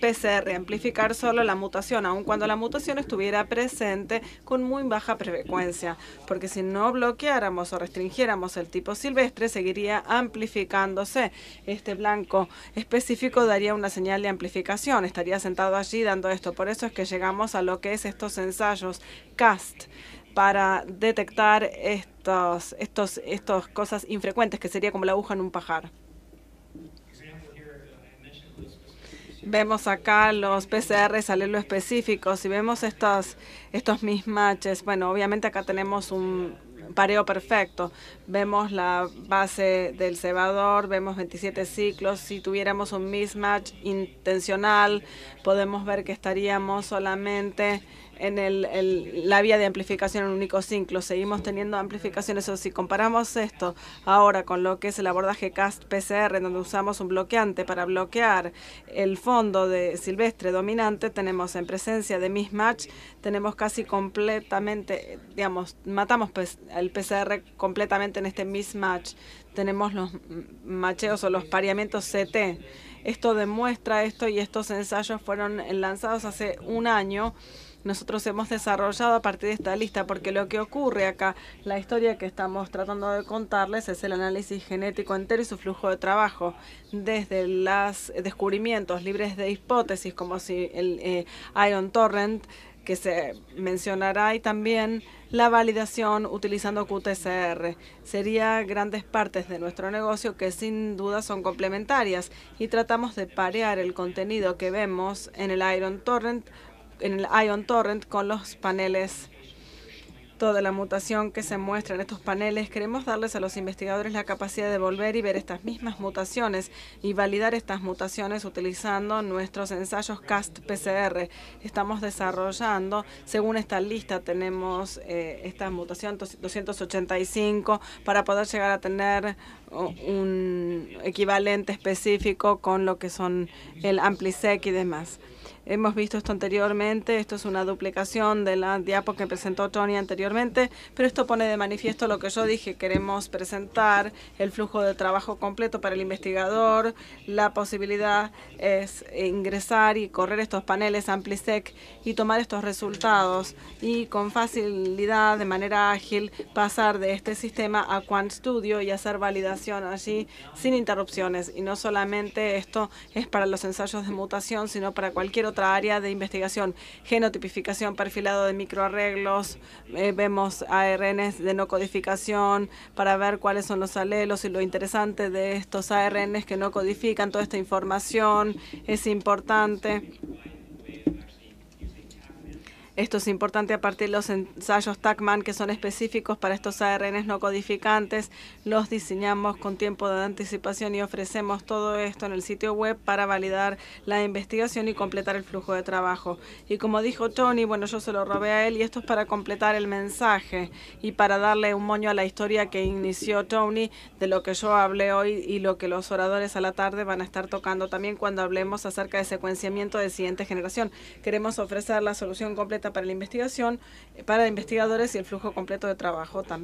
PCR, amplificar solo la mutación, aun cuando la mutación estuviera presente con muy baja frecuencia, porque si no bloqueáramos o restringiéramos el tipo silvestre, seguiría amplificándose. Este blanco específico daría una señal de amplificación, estaría sentado allí dando esto. Por eso es que llegamos a lo que es estos ensayos CAST para detectar este estas estos, estos cosas infrecuentes, que sería como la aguja en un pajar. Vemos acá los PCRs al lo específico. Si vemos estas, estos mismatches, bueno, obviamente acá tenemos un pareo perfecto. Vemos la base del cebador, vemos 27 ciclos. Si tuviéramos un mismatch intencional, podemos ver que estaríamos solamente en el, la vía de amplificación en un único ciclo. Seguimos teniendo amplificaciones. O si comparamos esto ahora con lo que es el abordaje CAST-PCR, donde usamos un bloqueante para bloquear el fondo de silvestre dominante, tenemos en presencia de mismatch, tenemos casi completamente, digamos, matamos el PCR completamente en este mismatch. Tenemos los macheos o los pareamientos CT. Esto demuestra esto y estos ensayos fueron lanzados hace un año nosotros hemos desarrollado a partir de esta lista, porque lo que ocurre acá, la historia que estamos tratando de contarles es el análisis genético entero y su flujo de trabajo, desde los descubrimientos libres de hipótesis, como si el eh, Iron Torrent, que se mencionará y también la validación utilizando QTCR. Sería grandes partes de nuestro negocio que sin duda son complementarias y tratamos de parear el contenido que vemos en el Iron Torrent en el Ion Torrent con los paneles toda la mutación que se muestra en estos paneles, queremos darles a los investigadores la capacidad de volver y ver estas mismas mutaciones y validar estas mutaciones utilizando nuestros ensayos CAST-PCR. Estamos desarrollando, según esta lista, tenemos eh, esta mutación 285 para poder llegar a tener un equivalente específico con lo que son el AmpliSec y demás. Hemos visto esto anteriormente, esto es una duplicación de la diapo que presentó Tony anteriormente, pero esto pone de manifiesto lo que yo dije, queremos presentar el flujo de trabajo completo para el investigador, la posibilidad es ingresar y correr estos paneles AmpliSec y tomar estos resultados y con facilidad, de manera ágil, pasar de este sistema a Quant Studio y hacer validación allí sin interrupciones. Y no solamente esto es para los ensayos de mutación, sino para cualquier otro otra área de investigación, genotipificación, perfilado de microarreglos, eh, vemos ARNs de no codificación para ver cuáles son los alelos y lo interesante de estos ARNs que no codifican toda esta información es importante esto es importante a partir de los ensayos TACMAN que son específicos para estos ARNs no codificantes. Los diseñamos con tiempo de anticipación y ofrecemos todo esto en el sitio web para validar la investigación y completar el flujo de trabajo. Y como dijo Tony, bueno, yo se lo robé a él y esto es para completar el mensaje y para darle un moño a la historia que inició Tony de lo que yo hablé hoy y lo que los oradores a la tarde van a estar tocando también cuando hablemos acerca de secuenciamiento de siguiente generación. Queremos ofrecer la solución completa para la investigación, eh, para investigadores y el flujo completo de trabajo también.